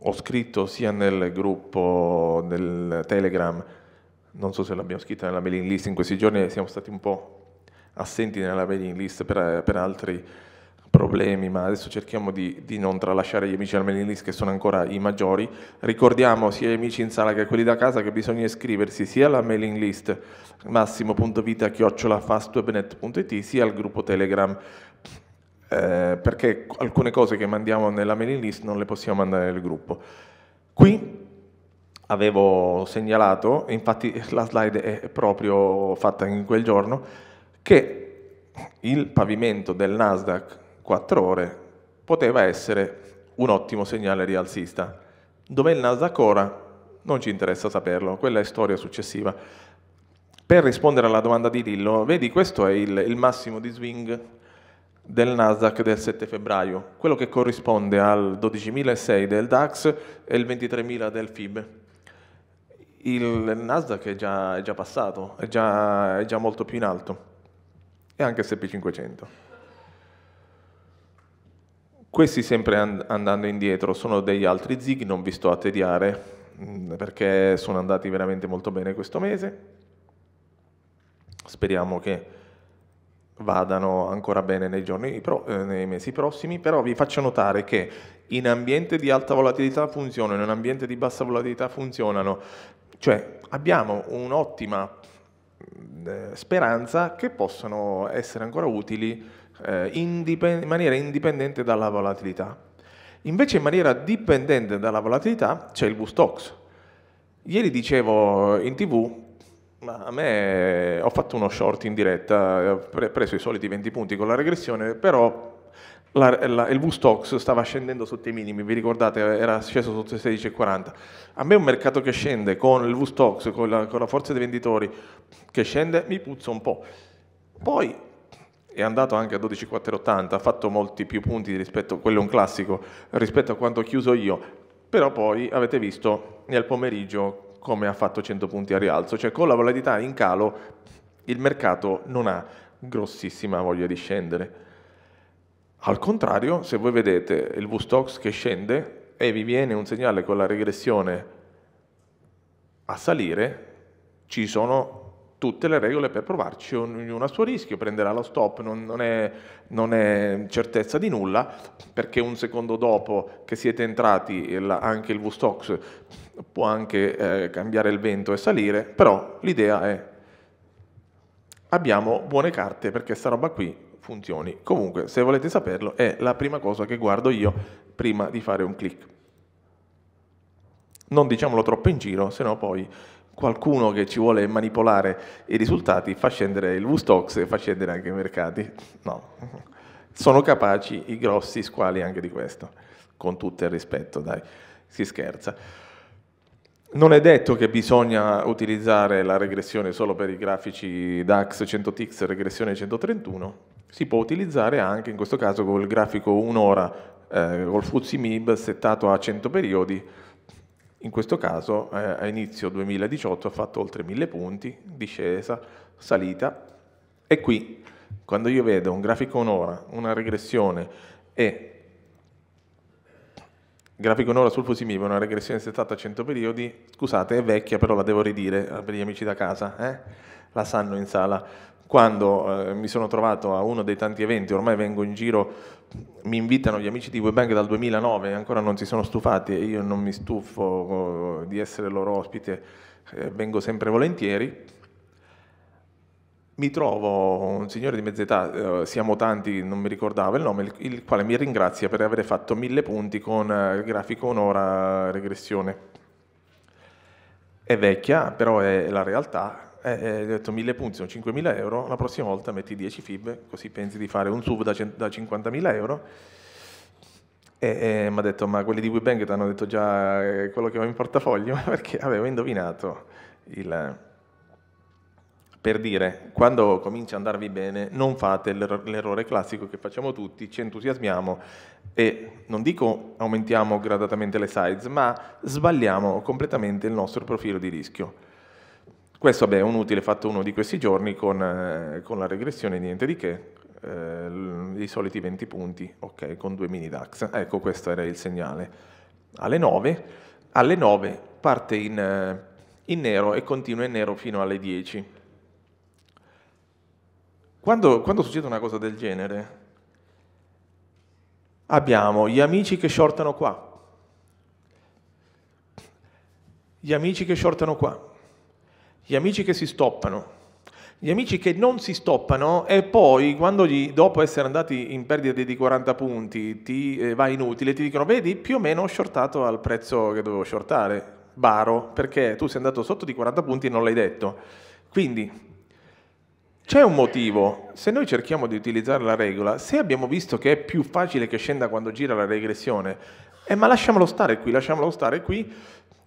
Ho scritto sia nel gruppo del Telegram, non so se l'abbiamo scritta nella mailing list in questi giorni, siamo stati un po' assenti nella mailing list per, eh, per altri problemi, ma adesso cerchiamo di, di, non tralasciare gli amici al mailing list che sono ancora i maggiori. Ricordiamo sia gli amici in sala che quelli da casa che bisogna iscriversi sia alla mailing list massimovita sia al gruppo Telegram. Eh, perché alcune cose che mandiamo nella mailing list non le possiamo mandare nel gruppo. Qui avevo segnalato, infatti la slide è proprio fatta in quel giorno, che il pavimento del Nasdaq 4 ore poteva essere un ottimo segnale rialzista. Dov'è il Nasdaq ora? Non ci interessa saperlo, quella è storia successiva. Per rispondere alla domanda di Dillo, vedi questo è il, il massimo di swing del Nasdaq del 7 febbraio, quello che corrisponde al 12.006 del DAX e il 23.000 del FIB. Il Nasdaq è già, è già passato, è già, è già molto più in alto e anche SP500. Questi sempre and andando indietro sono degli altri zig, non vi sto a tediare mm, perché sono andati veramente molto bene questo mese. Speriamo che vadano ancora bene nei, giorni pro, eh, nei mesi prossimi, però vi faccio notare che in ambiente di alta volatilità funzionano, in ambiente di bassa volatilità funzionano, cioè abbiamo un'ottima eh, speranza che possono essere ancora utili eh, indipen- in maniera indipendente dalla volatilità. Invece in maniera dipendente dalla volatilità c'è il Bustox. Ieri dicevo in tv, ma a me eh, ho fatto uno short in diretta, ho eh, preso i soliti 20 punti con la regressione, però la, la, il Vustox stava scendendo sotto i minimi, vi ricordate, era sceso sotto i 16,40. A me un mercato che scende con il Vustox, con la, con la forza dei venditori che scende, mi puzza un po'. Poi è andato anche a 12,480, ha fatto molti più punti rispetto, quello è un classico, rispetto a quanto ho chiuso io. Però poi avete visto nel pomeriggio come ha fatto 100 punti a rialzo, cioè con la volatilità in calo il mercato non ha grossissima voglia di scendere. Al contrario, se voi vedete il VSTOX che scende e vi viene un segnale con la regressione a salire, ci sono tutte le regole per provarci, ognuno a suo rischio, prenderà lo stop, non, non, è, non, è, certezza di nulla, perché un secondo dopo che siete entrati il, anche il VSTOX può anche eh, cambiare il vento e salire, però l'idea è abbiamo buone carte perché sta roba qui funzioni. Comunque, se volete saperlo, è la prima cosa che guardo io prima di fare un click. Non diciamolo troppo in giro, se no poi qualcuno che ci vuole manipolare i risultati fa scendere il v e fa scendere anche i mercati. No, sono capaci i grossi squali anche di questo, con tutto il rispetto, dai, si scherza. Non è detto che bisogna utilizzare la regressione solo per i grafici DAX 100 tx regressione 131, si può utilizzare anche in questo caso con il grafico un'ora eh, col Fuzzi MIB settato a 100 periodi, in questo caso eh, a inizio 2018 ha fatto oltre 1000 punti, discesa, salita e qui quando io vedo un grafico un'ora, una regressione e Grafico un'ora sul Fusimib, una regressione 70-100 periodi. Scusate, è vecchia, però la devo ridire per gli amici da casa, eh? la sanno in sala. Quando eh, mi sono trovato a uno dei tanti eventi, ormai vengo in giro, mi invitano gli amici di Webank dal 2009, ancora non si sono stufati e io non mi stufo eh, di essere loro ospite, eh, vengo sempre volentieri mi trovo un signore di mezz'età, eh, siamo tanti, non mi ricordavo il nome, il, quale mi ringrazia per aver fatto mille punti con eh, grafico un'ora regressione. È vecchia, però è la realtà. Eh, ho detto mille punti sono 5.000 euro, la prossima volta metti 10 FIB, così pensi di fare un SUV da, da 50.000 euro. E, e mi ha detto, ma quelli di WeBank ti hanno detto già eh, quello che avevo in portafoglio, perché avevo indovinato il per dire, quando comincia a andarvi bene, non fate l'errore classico che facciamo tutti, ci entusiasmiamo e non dico aumentiamo gradatamente le size, ma sbagliamo completamente il nostro profilo di rischio. Questo beh, è un utile fatto uno di questi giorni con, eh, con la regressione, niente di che, eh, i soliti 20 punti, ok, con due mini DAX. Ecco, questo era il segnale. Alle 9, alle 9 parte in, eh, in nero e continua in nero fino alle 10 quando, quando succede una cosa del genere, abbiamo gli amici che shortano qua, gli amici che shortano qua, gli amici che si stoppano, gli amici che non si stoppano e poi quando gli, dopo essere andati in perdita di 40 punti ti eh, va inutile, ti dicono vedi più o meno ho shortato al prezzo che dovevo shortare, baro, perché tu sei andato sotto di 40 punti e non l'hai detto. Quindi c'è un motivo, se noi cerchiamo di utilizzare la regola, se abbiamo visto che è più facile che scenda quando gira la regressione, eh, ma lasciamolo stare qui, lasciamolo stare qui,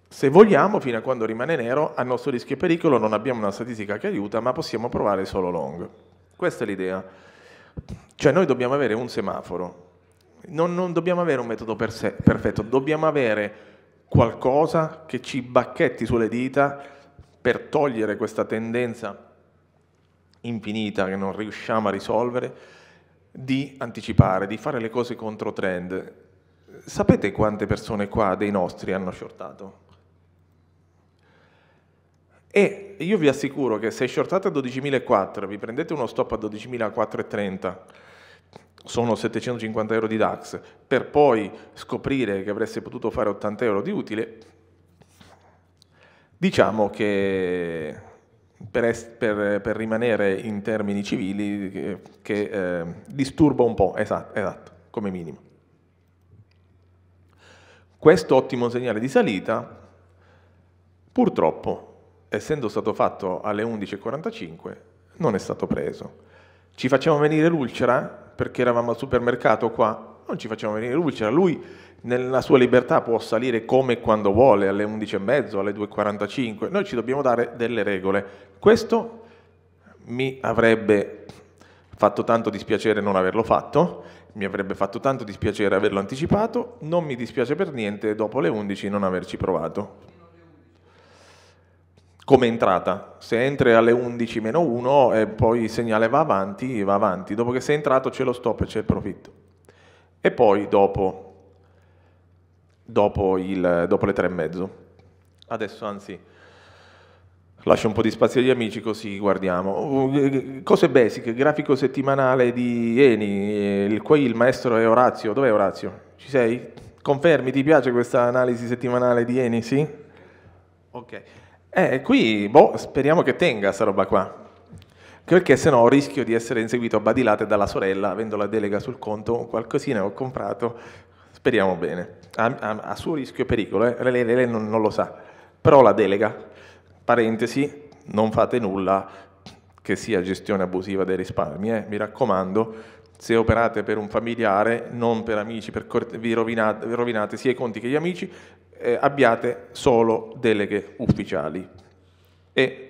se vogliamo, fino a quando rimane nero, a nostro rischio e pericolo non abbiamo una statistica che aiuta, ma possiamo provare solo long. Questa è l'idea. Cioè noi dobbiamo avere un semaforo, non, non dobbiamo avere un metodo per sé, perfetto, dobbiamo avere qualcosa che ci bacchetti sulle dita per togliere questa tendenza infinita che non riusciamo a risolvere, di anticipare, di fare le cose contro trend. Sapete quante persone qua dei nostri hanno shortato? E io vi assicuro che se shortate a 12.004, vi prendete uno stop a 12.430, sono 750 euro di DAX, per poi scoprire che avreste potuto fare 80 euro di utile, diciamo che per, es- per, per, rimanere in termini civili, che, che eh, disturba un po', esatto, esatto, come minimo. Questo ottimo segnale di salita, purtroppo, essendo stato fatto alle 11.45, non è stato preso. Ci facciamo venire l'ulcera perché eravamo al supermercato qua non ci facciamo venire l'ulcera, lui nella sua libertà può salire come e quando vuole, alle 11 e 11.30, alle 2.45, noi ci dobbiamo dare delle regole. Questo mi avrebbe fatto tanto dispiacere non averlo fatto, mi avrebbe fatto tanto dispiacere averlo anticipato, non mi dispiace per niente dopo le 11 non averci provato. Come entrata, se entri alle 11 meno 1 e poi il segnale va avanti, va avanti, dopo che sei entrato c'è lo stop e c'è il profitto e poi dopo, dopo, il, dopo le tre e mezzo. Adesso anzi lascio un po' di spazio agli amici così guardiamo. Uh, cose basic, grafico settimanale di Eni, eh, il, qui il maestro è Orazio, dov'è Orazio? Ci sei? Confermi, ti piace questa analisi settimanale di Eni, sì? Ok. Eh, qui, boh, speriamo che tenga sta roba qua perché se no rischio di essere inseguito a badilate dalla sorella, avendo la delega sul conto, qualcosina ho comprato, speriamo bene. A, a, a suo rischio e pericolo, eh? lei, lei, lei non, non lo sa, però la delega, parentesi, non fate nulla che sia gestione abusiva dei risparmi, eh? mi raccomando, se operate per un familiare, non per amici, per vi, rovinate, vi, rovinate, sia i conti che gli amici, eh, abbiate solo deleghe ufficiali. E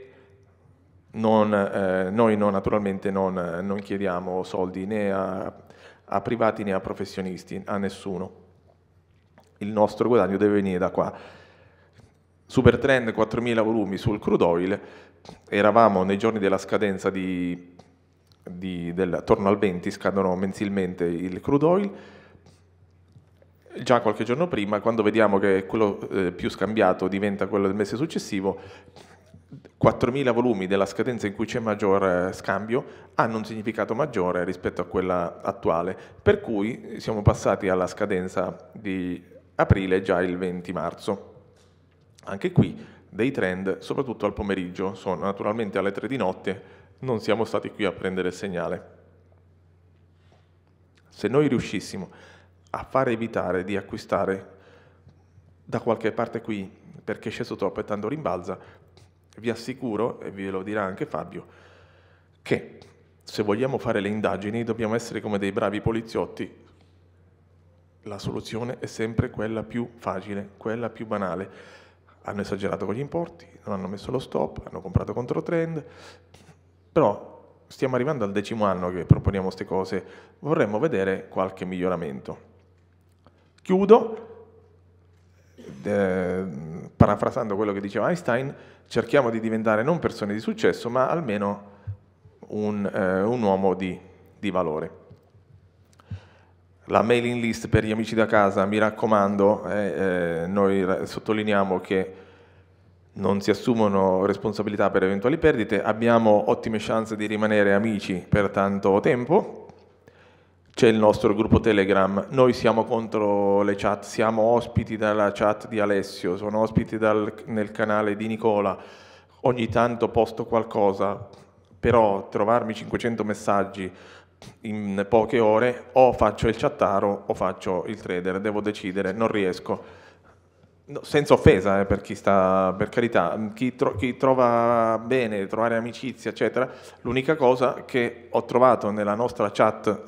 non, eh, noi non, naturalmente non, eh, non, chiediamo soldi né a, a, privati né a professionisti, a nessuno. Il nostro guadagno deve venire da qua. Super Trend 4.000 volumi sul crude oil, eravamo nei giorni della scadenza di, di, del, torno al 20, scadono mensilmente il crude oil, già qualche giorno prima, quando vediamo che quello eh, più scambiato diventa quello del mese successivo, 4.000 volumi della scadenza in cui c'è maggior eh, scambio hanno un significato maggiore rispetto a quella attuale, per cui siamo passati alla scadenza di aprile già il 20 marzo. Anche qui dei trend, soprattutto al pomeriggio, sono naturalmente alle 3 di notte, non siamo stati qui a prendere il segnale. Se noi riuscissimo a far evitare di acquistare da qualche parte qui perché è sceso troppo e tanto rimbalza, vi assicuro, e ve lo dirà anche Fabio, che se vogliamo fare le indagini dobbiamo essere come dei bravi poliziotti. La soluzione è sempre quella più facile, quella più banale. Hanno esagerato con gli importi, non hanno messo lo stop, hanno comprato controtrend, però stiamo arrivando al decimo anno che proponiamo queste cose, vorremmo vedere qualche miglioramento. Chiudo, eh, parafrasando quello che diceva Einstein, cerchiamo di diventare non persone di successo, ma almeno un, eh, un uomo di, di valore la mailing list per gli amici da casa, mi raccomando, eh, eh, noi sottolineiamo che non si assumono responsabilità per eventuali perdite, abbiamo ottime chance di rimanere amici per tanto tempo c'è il nostro gruppo Telegram. Noi siamo contro le chat, siamo ospiti dalla chat di Alessio, sono ospiti dal, nel canale di Nicola. Ogni tanto posto qualcosa, però trovarmi 500 messaggi in poche ore o faccio il chattaro o faccio il trader, devo decidere, non riesco. No, senza offesa eh, per chi sta, per carità, mm, chi, tro chi, trova bene, trovare amicizia, eccetera, l'unica cosa che ho trovato nella nostra chat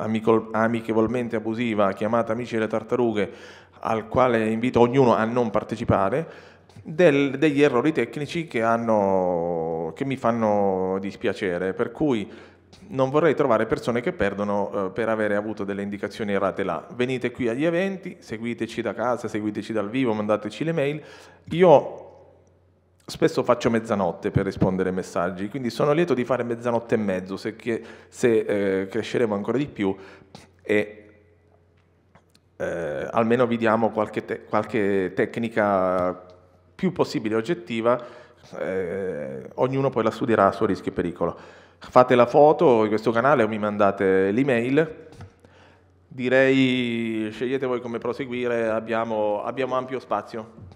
amichevolmente abusiva, chiamata Amici delle Tartarughe, al quale invito ognuno a non partecipare, del, degli errori tecnici che, hanno, che mi fanno dispiacere, per cui non vorrei trovare persone che perdono eh, per avere avuto delle indicazioni errate là. Venite qui agli eventi, seguiteci da casa, seguiteci dal vivo, mandateci le mail. Io spesso faccio mezzanotte per rispondere ai messaggi, quindi sono lieto di fare mezzanotte e mezzo se, che, se eh, cresceremo ancora di più e eh, almeno vi diamo qualche, te- qualche tecnica più possibile oggettiva, eh, ognuno poi la studierà a suo rischio e pericolo fate la foto in questo canale o mi mandate l'email. Direi scegliete voi come proseguire, abbiamo, abbiamo ampio spazio.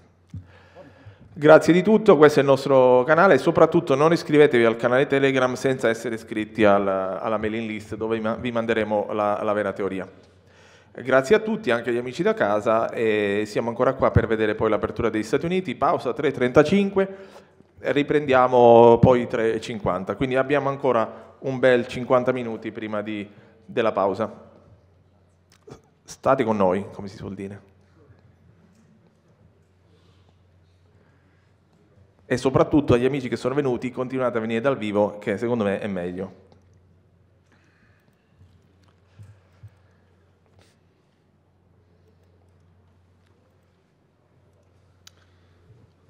Grazie di tutto, questo è il nostro canale e soprattutto non iscrivetevi al canale Telegram senza essere iscritti alla, alla mailing list dove vi manderemo la, la, vera teoria. Grazie a tutti, anche agli amici da casa e siamo ancora qua per vedere poi l'apertura degli Stati Uniti. Pausa 3.35, riprendiamo poi 3.50, quindi abbiamo ancora un bel 50 minuti prima di, della pausa. State con noi, come si suol dire. E soprattutto agli amici che sono venuti, continuate a venire dal vivo, che secondo me è meglio.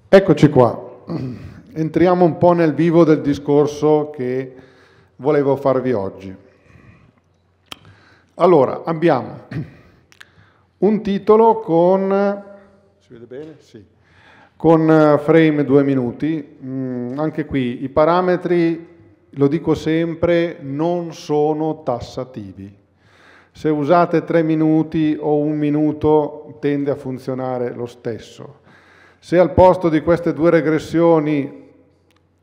Eccoci qua entriamo un po' nel vivo del discorso che volevo farvi oggi. Allora, abbiamo un titolo con, sì. con eh, frame 2 minuti, mm, anche qui i parametri, lo dico sempre, non sono tassativi. Se usate 3 minuti o un minuto tende a funzionare lo stesso. Se al posto di queste due regressioni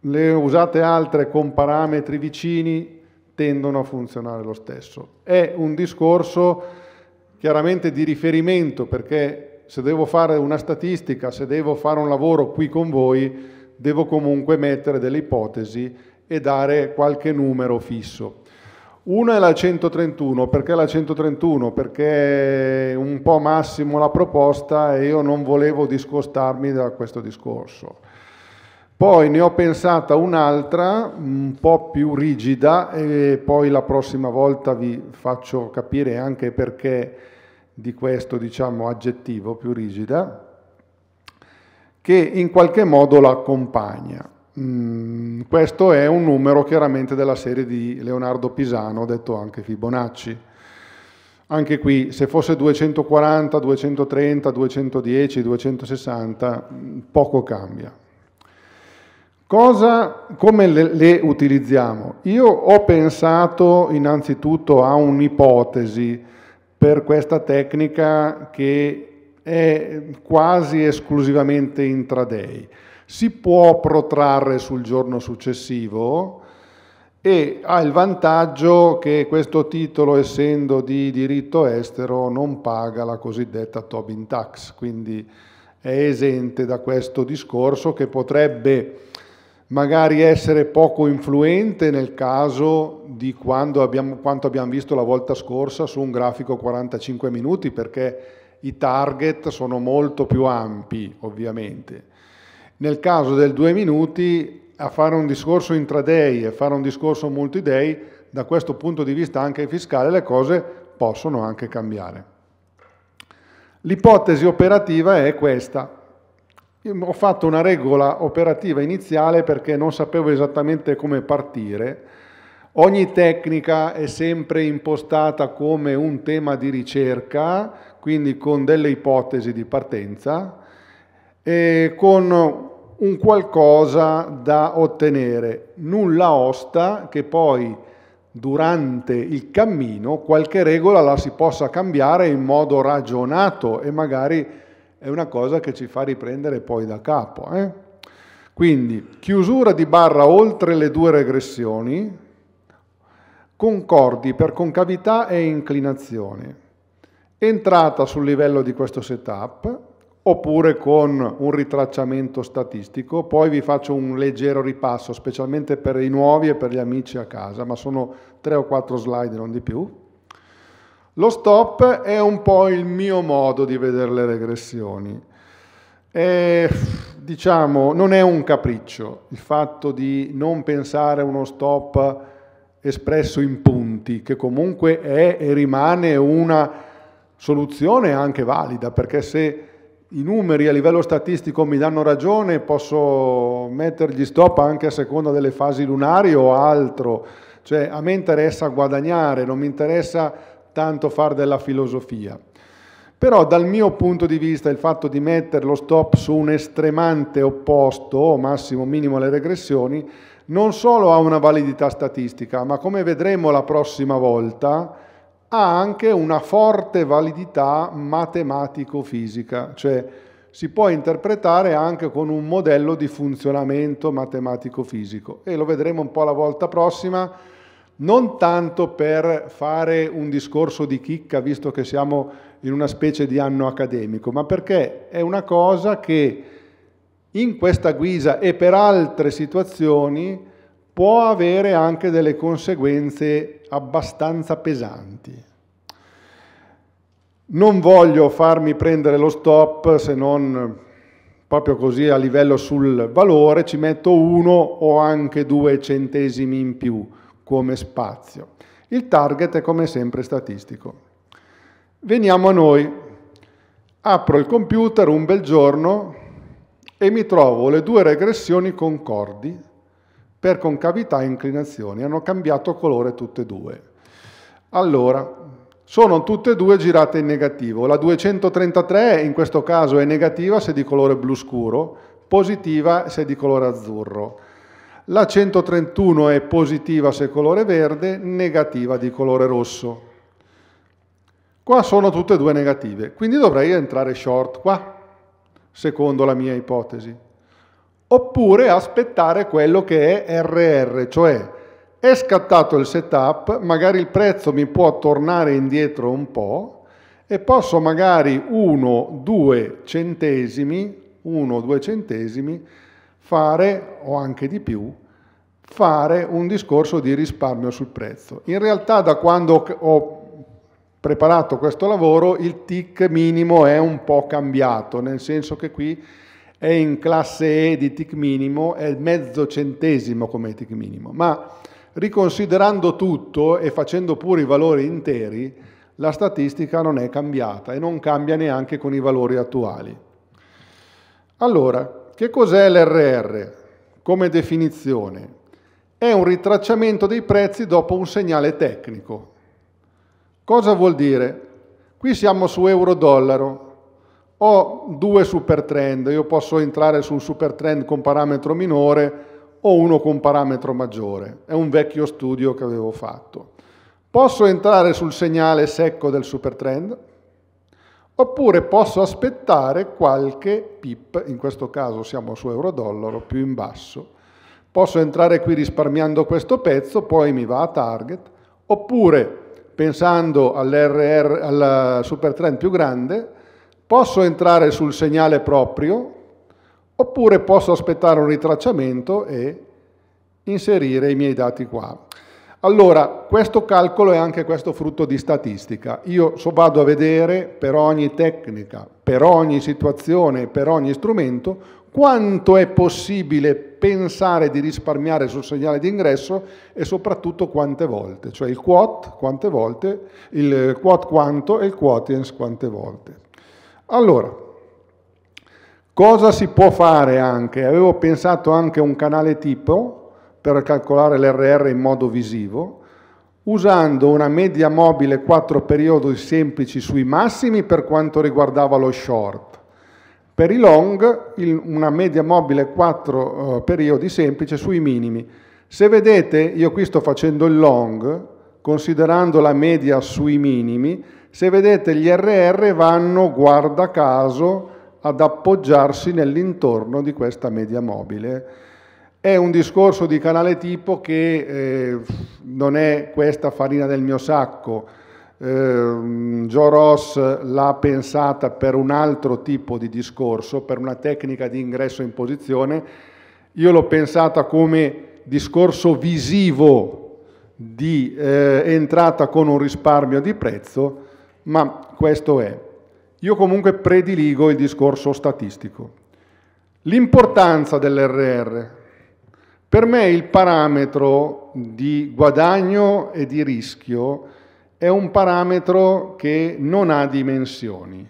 le usate altre con parametri vicini tendono a funzionare lo stesso. È un discorso chiaramente di riferimento perché se devo fare una statistica, se devo fare un lavoro qui con voi, devo comunque mettere delle ipotesi e dare qualche numero fisso. Una è la 131, perché la 131? Perché è un po' massimo la proposta e io non volevo discostarmi da questo discorso. Poi ne ho pensata un'altra, un po' più rigida, e poi la prossima volta vi faccio capire anche perché di questo diciamo, aggettivo più rigida, che in qualche modo l'accompagna. Mm, questo è un numero chiaramente della serie di Leonardo Pisano, detto anche Fibonacci. Anche qui, se fosse 240, 230, 210, 260, poco cambia. Cosa, come le, le, utilizziamo? Io ho pensato innanzitutto a un'ipotesi per questa tecnica che è quasi esclusivamente intraday. Si può protrarre sul giorno successivo e ha il vantaggio che questo titolo, essendo di diritto estero, non paga la cosiddetta Tobin Tax, quindi è esente da questo discorso che potrebbe magari essere poco influente nel caso di abbiamo, quanto abbiamo visto la volta scorsa su un grafico 45 minuti perché i target sono molto più ampi ovviamente. Nel caso del 2 minuti a fare un discorso intraday e fare un discorso multiday, da questo punto di vista anche fiscale le cose possono anche cambiare. L'ipotesi operativa è questa, ho fatto una regola operativa iniziale perché non sapevo esattamente come partire. Ogni tecnica è sempre impostata come un tema di ricerca, quindi con delle ipotesi di partenza e con un qualcosa da ottenere, nulla osta che poi durante il cammino qualche regola la si possa cambiare in modo ragionato e magari è una cosa che ci fa riprendere poi da capo. Eh? Quindi chiusura di barra oltre le due regressioni, concordi per concavità e inclinazione, entrata sul livello di questo setup oppure con un ritracciamento statistico, poi vi faccio un leggero ripasso, specialmente per i nuovi e per gli amici a casa, ma sono tre o quattro slide, non di più. Lo stop è un po' il mio modo di vedere le regressioni. E, diciamo, non è un capriccio il fatto di non pensare a uno stop espresso in punti, che comunque è e rimane una soluzione anche valida, perché se i numeri a livello statistico mi danno ragione, posso mettergli stop anche a seconda delle fasi lunari o altro. Cioè, a me interessa guadagnare, non mi interessa tanto far della filosofia. Però dal mio punto di vista il fatto di mettere lo stop su un estremante opposto, massimo minimo alle regressioni, non solo ha una validità statistica, ma come vedremo la prossima volta, ha anche una forte validità matematico-fisica, cioè si può interpretare anche con un modello di funzionamento matematico-fisico e lo vedremo un po' la volta prossima non tanto per fare un discorso di chicca, visto che siamo in una specie di anno accademico, ma perché è una cosa che in questa guisa e per altre situazioni può avere anche delle conseguenze abbastanza pesanti. Non voglio farmi prendere lo stop se non proprio così a livello sul valore, ci metto uno o anche due centesimi in più come spazio. Il target è come sempre statistico. Veniamo a noi. Apro il computer un bel giorno e mi trovo le due regressioni concordi per concavità e inclinazioni. Hanno cambiato colore tutte e due. Allora, sono tutte e due girate in negativo. La 233 in questo caso è negativa se di colore blu scuro, positiva se di colore azzurro. La 131 è positiva se colore verde, negativa di colore rosso. Qua sono tutte e due negative, quindi dovrei entrare short qua, secondo la mia ipotesi. Oppure aspettare quello che è RR, cioè è scattato il setup, magari il prezzo mi può tornare indietro un po' e posso magari 1-2 centesimi, 1-2 centesimi, fare, o anche di più, fare un discorso di risparmio sul prezzo. In realtà da quando ho preparato questo lavoro il TIC minimo è un po' cambiato, nel senso che qui è in classe E di TIC minimo, è mezzo centesimo come TIC minimo, ma riconsiderando tutto e facendo pure i valori interi, la statistica non è cambiata e non cambia neanche con i valori attuali. Allora, che cos'è l'RR come definizione? È un ritracciamento dei prezzi dopo un segnale tecnico. Cosa vuol dire? Qui siamo su euro-dollaro, ho due super trend, io posso entrare su un super trend con parametro minore o uno con parametro maggiore, è un vecchio studio che avevo fatto. Posso entrare sul segnale secco del super trend, oppure posso aspettare qualche pip, in questo caso siamo su euro-dollaro, più in basso. Posso entrare qui risparmiando questo pezzo, poi mi va a target, oppure pensando all'RR, al super trend più grande, posso entrare sul segnale proprio, oppure posso aspettare un ritracciamento e inserire i miei dati qua. Allora, questo calcolo è anche questo frutto di statistica. Io so, vado a vedere per ogni tecnica, per ogni situazione, per ogni strumento, quanto è possibile pensare di risparmiare sul segnale d'ingresso e soprattutto quante volte, cioè il quot quante volte, il quot quanto e il quotiens quante volte. Allora, cosa si può fare anche? Avevo pensato anche a un canale tipo per calcolare l'RR in modo visivo, usando una media mobile quattro periodi semplici sui massimi per quanto riguardava lo short. Per i long il, una media mobile quattro eh, periodi semplici sui minimi. Se vedete, io qui sto facendo il long, considerando la media sui minimi, se vedete gli RR vanno, guarda caso, ad appoggiarsi nell'intorno di questa media mobile è un discorso di canale tipo che eh, non è questa farina del mio sacco. Eh, Joe Ross l'ha pensata per un altro tipo di discorso, per una tecnica di ingresso in posizione. Io l'ho pensata come discorso visivo di eh, entrata con un risparmio di prezzo, ma questo è. Io comunque prediligo il discorso statistico. L'importanza dell'RR, per me il parametro di guadagno e di rischio è un parametro che non ha dimensioni.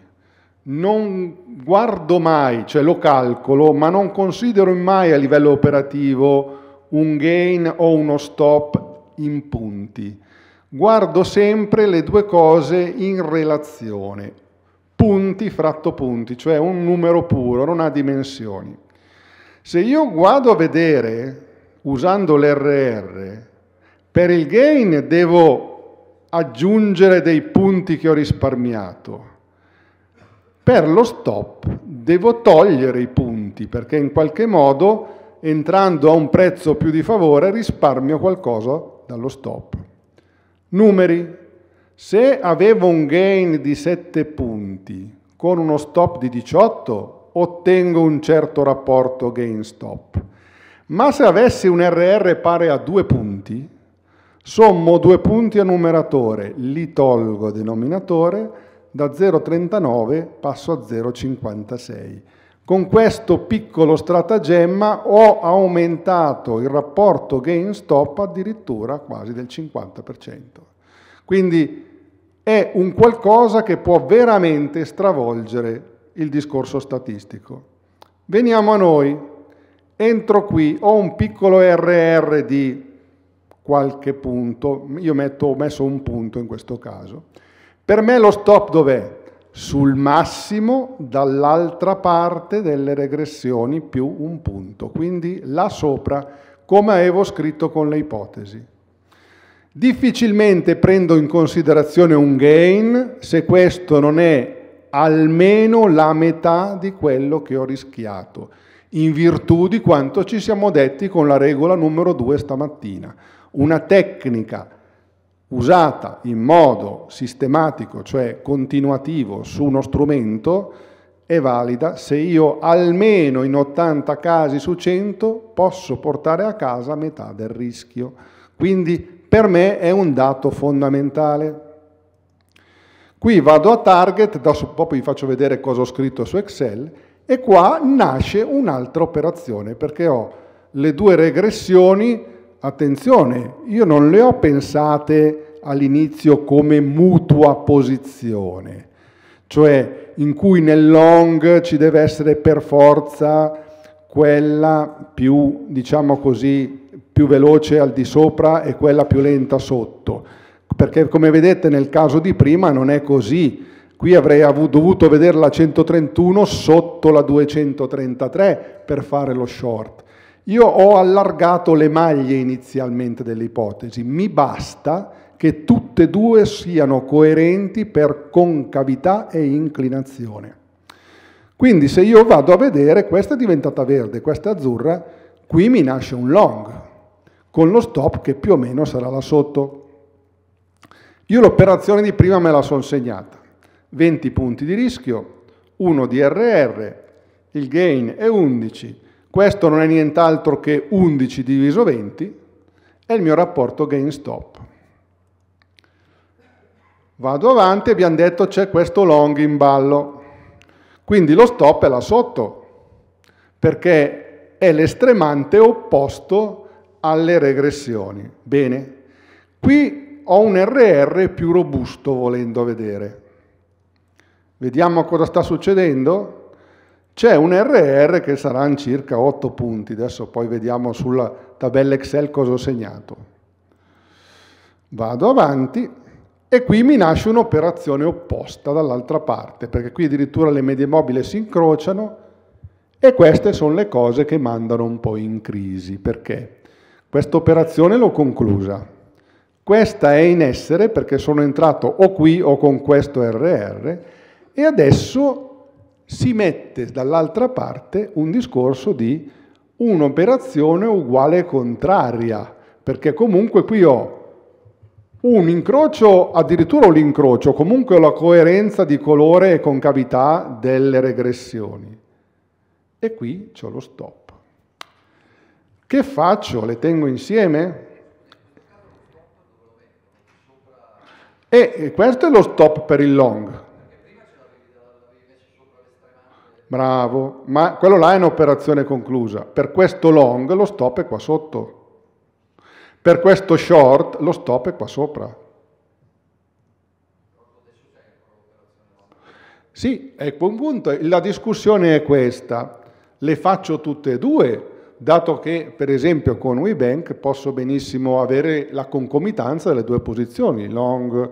Non guardo mai, cioè lo calcolo, ma non considero mai a livello operativo un gain o uno stop in punti. Guardo sempre le due cose in relazione, punti fratto punti, cioè un numero puro, non ha dimensioni. Se io vado a vedere usando l'RR, per il gain devo aggiungere dei punti che ho risparmiato. Per lo stop devo togliere i punti perché in qualche modo entrando a un prezzo più di favore risparmio qualcosa dallo stop. Numeri. Se avevo un gain di 7 punti con uno stop di 18 ottengo un certo rapporto gain stop. Ma se avessi un RR pari a due punti, sommo due punti a numeratore, li tolgo denominatore, da 0,39 passo a 0,56. Con questo piccolo stratagemma ho aumentato il rapporto gain-stop addirittura quasi del 50%. Quindi è un qualcosa che può veramente stravolgere il discorso statistico. Veniamo a noi, entro qui ho un piccolo RR di qualche punto, io metto, ho messo un punto in questo caso, per me lo stop dov'è? Sul massimo dall'altra parte delle regressioni più un punto, quindi là sopra, come avevo scritto con le ipotesi. Difficilmente prendo in considerazione un gain se questo non è almeno la metà di quello che ho rischiato in virtù di quanto ci siamo detti con la regola numero 2 stamattina. Una tecnica usata in modo sistematico, cioè continuativo, su uno strumento è valida se io almeno in 80 casi su 100 posso portare a casa metà del rischio. Quindi per me è un dato fondamentale. Qui vado a target, dopo vi faccio vedere cosa ho scritto su Excel, e qua nasce un'altra operazione perché ho le due regressioni, attenzione, io non le ho pensate all'inizio come mutua posizione, cioè in cui nel long ci deve essere per forza quella più, diciamo così, più veloce al di sopra e quella più lenta sotto, perché come vedete nel caso di prima non è così, Qui avrei dovuto vederla a 131 sotto la 233 per fare lo short. Io ho allargato le maglie inizialmente delle ipotesi, mi basta che tutte e due siano coerenti per concavità e inclinazione. Quindi se io vado a vedere, questa è diventata verde, questa è azzurra, qui mi nasce un long, con lo stop che più o meno sarà là sotto. Io l'operazione di prima me la sono segnata. 20 punti di rischio, 1 di RR, il gain è 11, questo non è nient'altro che 11 diviso 20, è il mio rapporto gain stop. Vado avanti, abbiamo detto c'è questo long in ballo, quindi lo stop è là sotto, perché è l'estremante opposto alle regressioni. Bene, qui ho un RR più robusto volendo vedere, Vediamo cosa sta succedendo. C'è un RR che saranno circa 8 punti, adesso poi vediamo sulla tabella Excel cosa ho segnato. Vado avanti e qui mi nasce un'operazione opposta dall'altra parte, perché qui addirittura le medie mobili si incrociano e queste sono le cose che mandano un po' in crisi, perché questa operazione l'ho conclusa. Questa è in essere perché sono entrato o qui o con questo RR e adesso si mette dall'altra parte un discorso di un'operazione uguale contraria, perché comunque qui ho un incrocio, addirittura l'incrocio, comunque ho la coerenza di colore e concavità delle regressioni. E qui ho lo stop. Che faccio? Le tengo insieme? E questo è lo stop per il long. Bravo, ma quello là è un'operazione conclusa. Per questo long lo stop è qua sotto. Per questo short lo stop è qua sopra. Sì, è un punto. La discussione è questa. Le faccio tutte e due, dato che per esempio con WeBank posso benissimo avere la concomitanza delle due posizioni, long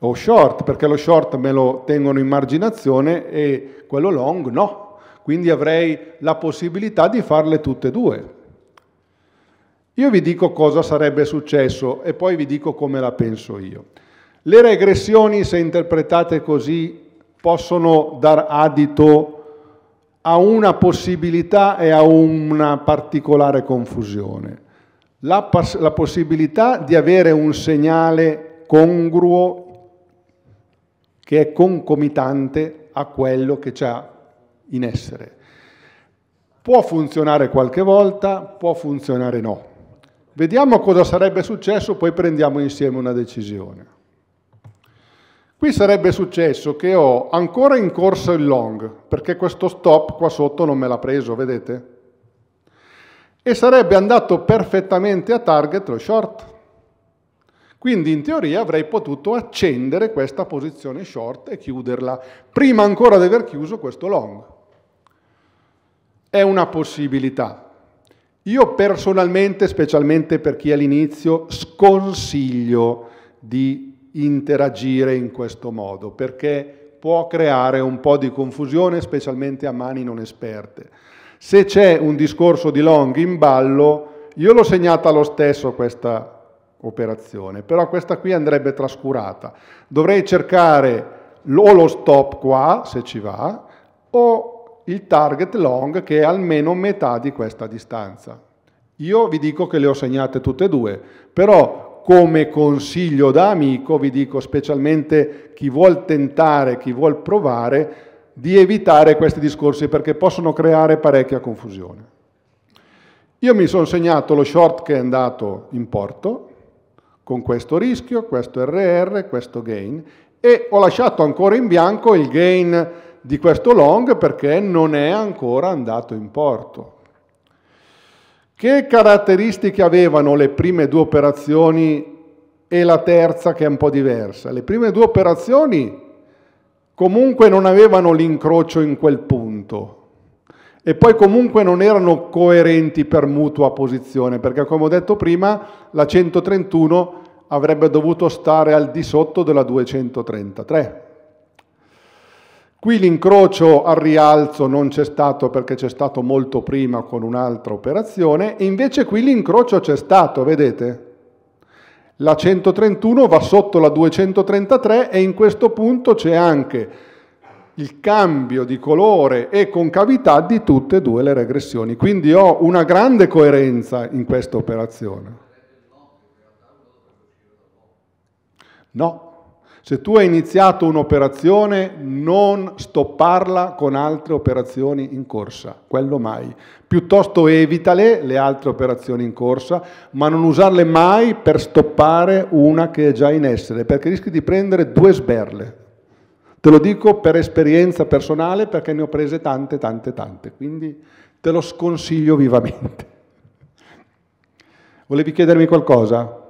o short, perché lo short me lo tengono in marginazione e quello long no. Quindi avrei la possibilità di farle tutte e due. Io vi dico cosa sarebbe successo e poi vi dico come la penso io. Le regressioni, se interpretate così, possono dar adito a una possibilità e a una particolare confusione. La, la possibilità di avere un segnale congruo che è concomitante a quello che c'è in essere. Può funzionare qualche volta, può funzionare no. Vediamo cosa sarebbe successo, poi prendiamo insieme una decisione. Qui sarebbe successo che ho ancora in corso il long, perché questo stop qua sotto non me l'ha preso, vedete? E sarebbe andato perfettamente a target lo short. Quindi in teoria avrei potuto accendere questa posizione short e chiuderla prima ancora di aver chiuso questo long. È una possibilità. Io personalmente, specialmente per chi è all'inizio, sconsiglio di interagire in questo modo perché può creare un po' di confusione, specialmente a mani non esperte. Se c'è un discorso di long in ballo, io l'ho segnata lo stesso questa operazione, però questa qui andrebbe trascurata. Dovrei cercare o lo stop qua, se ci va, o il target long che è almeno metà di questa distanza. Io vi dico che le ho segnate tutte e due, però come consiglio da amico vi dico specialmente chi vuol tentare, chi vuol provare, di evitare questi discorsi perché possono creare parecchia confusione. Io mi sono segnato lo short che è andato in porto, con questo rischio, questo RR, questo gain e ho lasciato ancora in bianco il gain di questo long perché non è ancora andato in porto. Che caratteristiche avevano le prime due operazioni e la terza che è un po' diversa? Le prime due operazioni comunque non avevano l'incrocio in quel punto, e poi comunque non erano coerenti per mutua posizione, perché come ho detto prima la 131 avrebbe dovuto stare al di sotto della 233. Qui l'incrocio al rialzo non c'è stato perché c'è stato molto prima con un'altra operazione, e invece qui l'incrocio c'è stato, vedete? La 131 va sotto la 233 e in questo punto c'è anche il cambio di colore e concavità di tutte e due le regressioni. Quindi ho una grande coerenza in questa operazione. No, se tu hai iniziato un'operazione non stopparla con altre operazioni in corsa, quello mai. Piuttosto evitale le altre operazioni in corsa, ma non usarle mai per stoppare una che è già in essere, perché rischi di prendere due sberle Te lo dico per esperienza personale perché ne ho prese tante, tante, tante, quindi te lo sconsiglio vivamente. Volevi chiedermi qualcosa?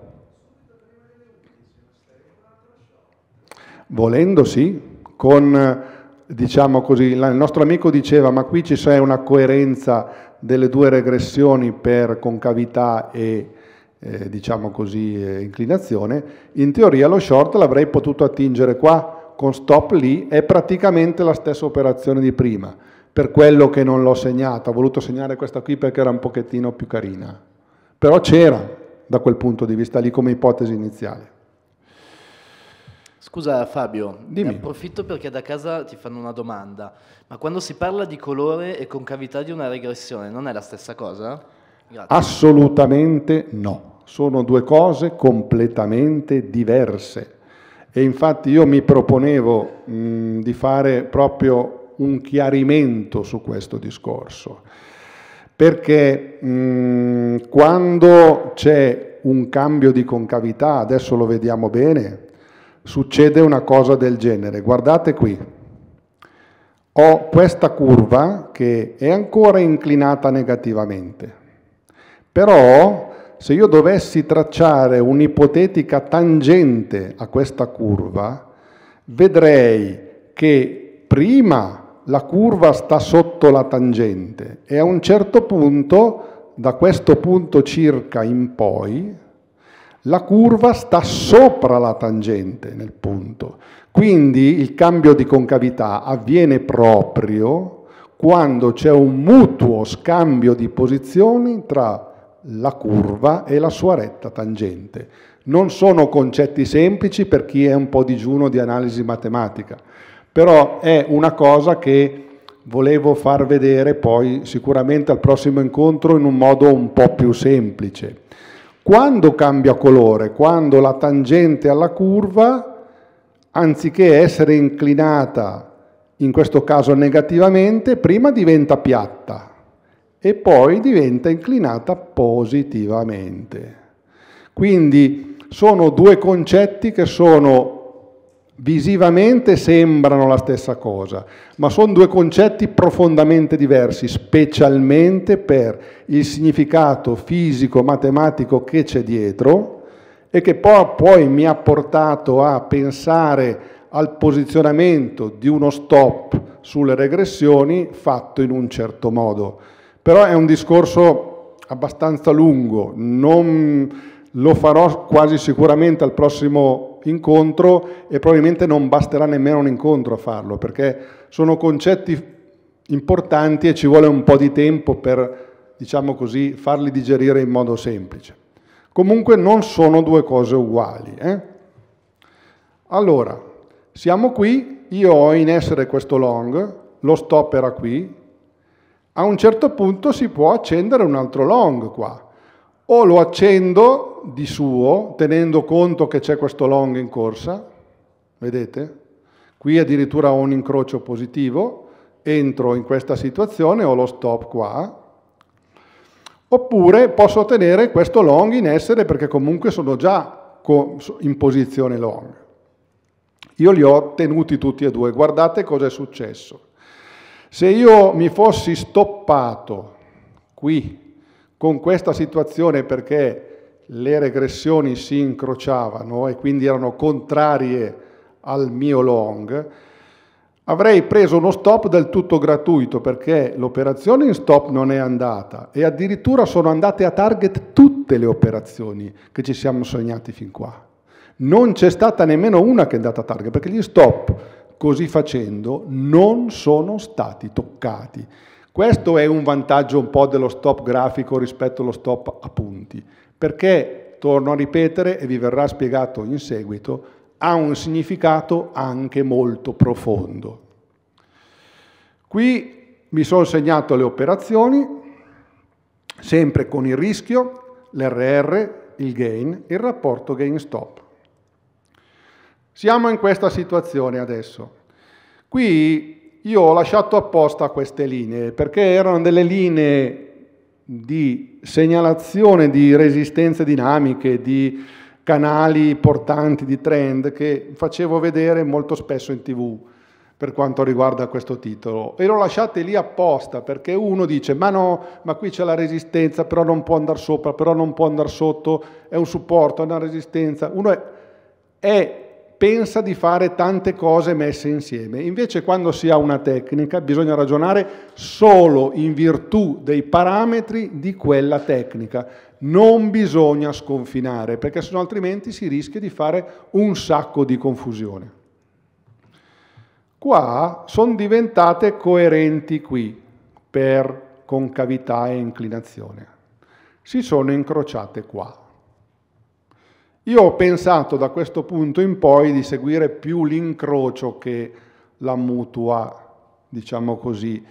Volendo sì, con diciamo così, il nostro amico diceva ma qui ci c'è una coerenza delle due regressioni per concavità e eh, diciamo così eh, inclinazione, in teoria lo short l'avrei potuto attingere qua con stop lì è praticamente la stessa operazione di prima, per quello che non l'ho segnata, ho voluto segnare questa qui perché era un pochettino più carina, però c'era da quel punto di vista lì come ipotesi iniziale. Scusa Fabio, Dimmi. ne approfitto perché da casa ti fanno una domanda, ma quando si parla di colore e concavità di una regressione non è la stessa cosa? Grazie. Assolutamente no, sono due cose completamente diverse. E infatti io mi proponevo mh, di fare proprio un chiarimento su questo discorso, perché mh, quando c'è un cambio di concavità, adesso lo vediamo bene, succede una cosa del genere. Guardate qui, ho questa curva che è ancora inclinata negativamente, però se io dovessi tracciare un'ipotetica tangente a questa curva, vedrei che prima la curva sta sotto la tangente e a un certo punto, da questo punto circa in poi, la curva sta sopra la tangente nel punto. Quindi il cambio di concavità avviene proprio quando c'è un mutuo scambio di posizioni tra la curva e la sua retta tangente. Non sono concetti semplici per chi è un po' digiuno di analisi matematica, però è una cosa che volevo far vedere poi sicuramente al prossimo incontro in un modo un po' più semplice. Quando cambia colore? Quando la tangente alla curva, anziché essere inclinata, in questo caso negativamente, prima diventa piatta, e poi diventa inclinata positivamente. Quindi sono due concetti che sono visivamente sembrano la stessa cosa, ma sono due concetti profondamente diversi, specialmente per il significato fisico-matematico che c'è dietro e che poi, poi, mi ha portato a pensare al posizionamento di uno stop sulle regressioni fatto in un certo modo. Però è un discorso abbastanza lungo, non lo farò quasi sicuramente al prossimo incontro e probabilmente non basterà nemmeno un incontro a farlo, perché sono concetti importanti e ci vuole un po' di tempo per, diciamo così, farli digerire in modo semplice. Comunque non sono due cose uguali. Eh? Allora, siamo qui, io ho in essere questo long, lo stop era qui, a un certo punto si può accendere un altro long qua. O lo accendo di suo, tenendo conto che c'è questo long in corsa, vedete? Qui addirittura ho un incrocio positivo, entro in questa situazione, ho lo stop qua, oppure posso tenere questo long in essere perché comunque sono già in posizione long. Io li ho tenuti tutti e due, guardate cosa è successo. Se io mi fossi stoppato qui con questa situazione perché le regressioni si incrociavano e quindi erano contrarie al mio long, avrei preso uno stop del tutto gratuito perché l'operazione in stop non è andata e addirittura sono andate a target tutte le operazioni che ci siamo sognati fin qua. Non c'è stata nemmeno una che è andata a target perché gli stop così facendo non sono stati toccati. Questo è un vantaggio un po' dello stop grafico rispetto allo stop a punti, perché, torno a ripetere e vi verrà spiegato in seguito, ha un significato anche molto profondo. Qui mi sono segnato le operazioni, sempre con il rischio, l'RR, il gain, il rapporto gain-stop. Siamo in questa situazione adesso. Qui io ho lasciato apposta queste linee perché erano delle linee di segnalazione di resistenze dinamiche, di canali portanti di trend che facevo vedere molto spesso in tv per quanto riguarda questo titolo e l'ho lasciate lì apposta perché uno dice ma no, ma qui c'è la resistenza però non può andare sopra, però non può andare sotto, è un supporto, è una resistenza, uno è, è pensa di fare tante cose messe insieme. Invece quando si ha una tecnica bisogna ragionare solo in virtù dei parametri di quella tecnica. Non bisogna sconfinare perché sennò altrimenti si rischia di fare un sacco di confusione. Qua sono diventate coerenti qui per concavità e inclinazione. Si sono incrociate qua io ho pensato da questo punto in poi di seguire più l'incrocio che la mutua, diciamo così,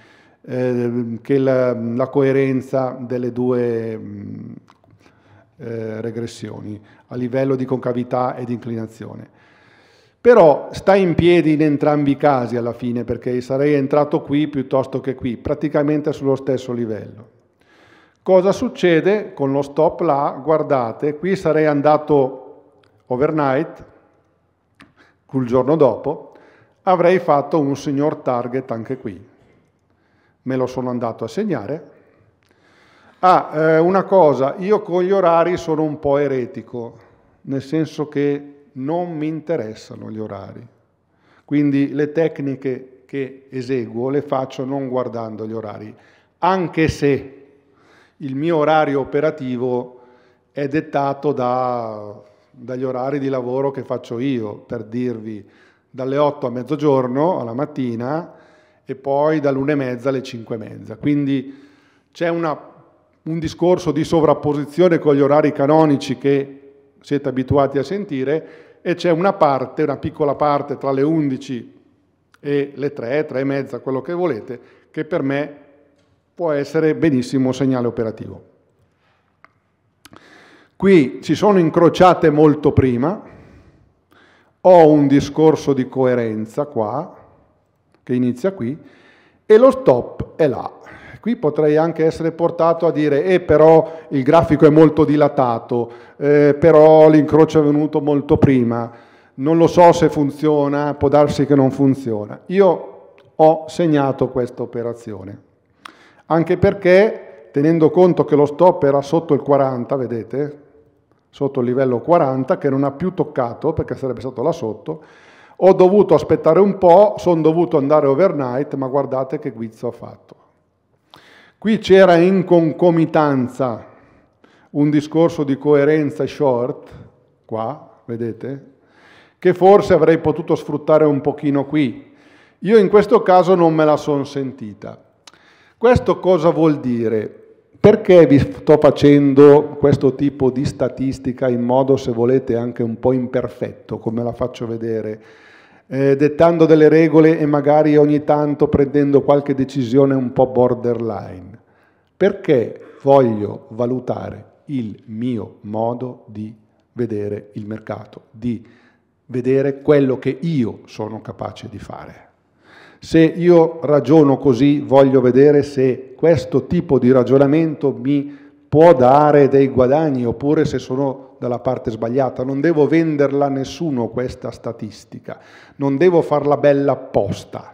eh, che la, la, coerenza delle due mh, eh, regressioni a livello di concavità ed inclinazione. Però sta in piedi in entrambi i casi alla fine, perché sarei entrato qui piuttosto che qui, praticamente sullo stesso livello. Cosa succede con lo stop là? Guardate, qui sarei andato overnight, il giorno dopo, avrei fatto un signor target anche qui. Me lo sono andato a segnare. Ah, eh, una cosa, io con gli orari sono un po' eretico, nel senso che non mi interessano gli orari. Quindi le tecniche che eseguo le faccio non guardando gli orari, anche se il mio orario operativo è dettato da dagli orari di lavoro che faccio io, per dirvi dalle 8 a mezzogiorno alla mattina e poi dall'1.30 alle 5 e mezza. Quindi c'è una, un discorso di sovrapposizione con gli orari canonici che siete abituati a sentire e c'è una parte, una piccola parte tra le 11 e le 3, 3 e mezza, quello che volete, che per me può essere benissimo segnale operativo. Qui si sono incrociate molto prima, ho un discorso di coerenza qua, che inizia qui, e lo stop è là. Qui potrei anche essere portato a dire, eh, però il grafico è molto dilatato, eh, però l'incrocio è venuto molto prima, non lo so se funziona, può darsi che non funziona. Io ho segnato questa operazione, anche perché tenendo conto che lo stop era sotto il 40, vedete, sotto il livello 40 che non ha più toccato perché sarebbe stato là sotto. Ho dovuto aspettare un po', sono dovuto andare overnight, ma guardate che guizzo ho fatto. Qui c'era in concomitanza un discorso di coerenza short, qua, vedete, che forse avrei potuto sfruttare un pochino qui. Io in questo caso non me la sono sentita. Questo cosa vuol dire? Perché vi sto facendo questo tipo di statistica in modo, se volete, anche un po' imperfetto, come la faccio vedere? Eh, dettando delle regole e magari ogni tanto prendendo qualche decisione un po' borderline. Perché voglio valutare il mio modo di vedere il mercato, di vedere quello che io sono capace di fare. Se io ragiono così, voglio vedere se questo tipo di ragionamento mi può dare dei guadagni oppure se sono dalla parte sbagliata. Non devo venderla a nessuno questa statistica, non devo farla bella apposta,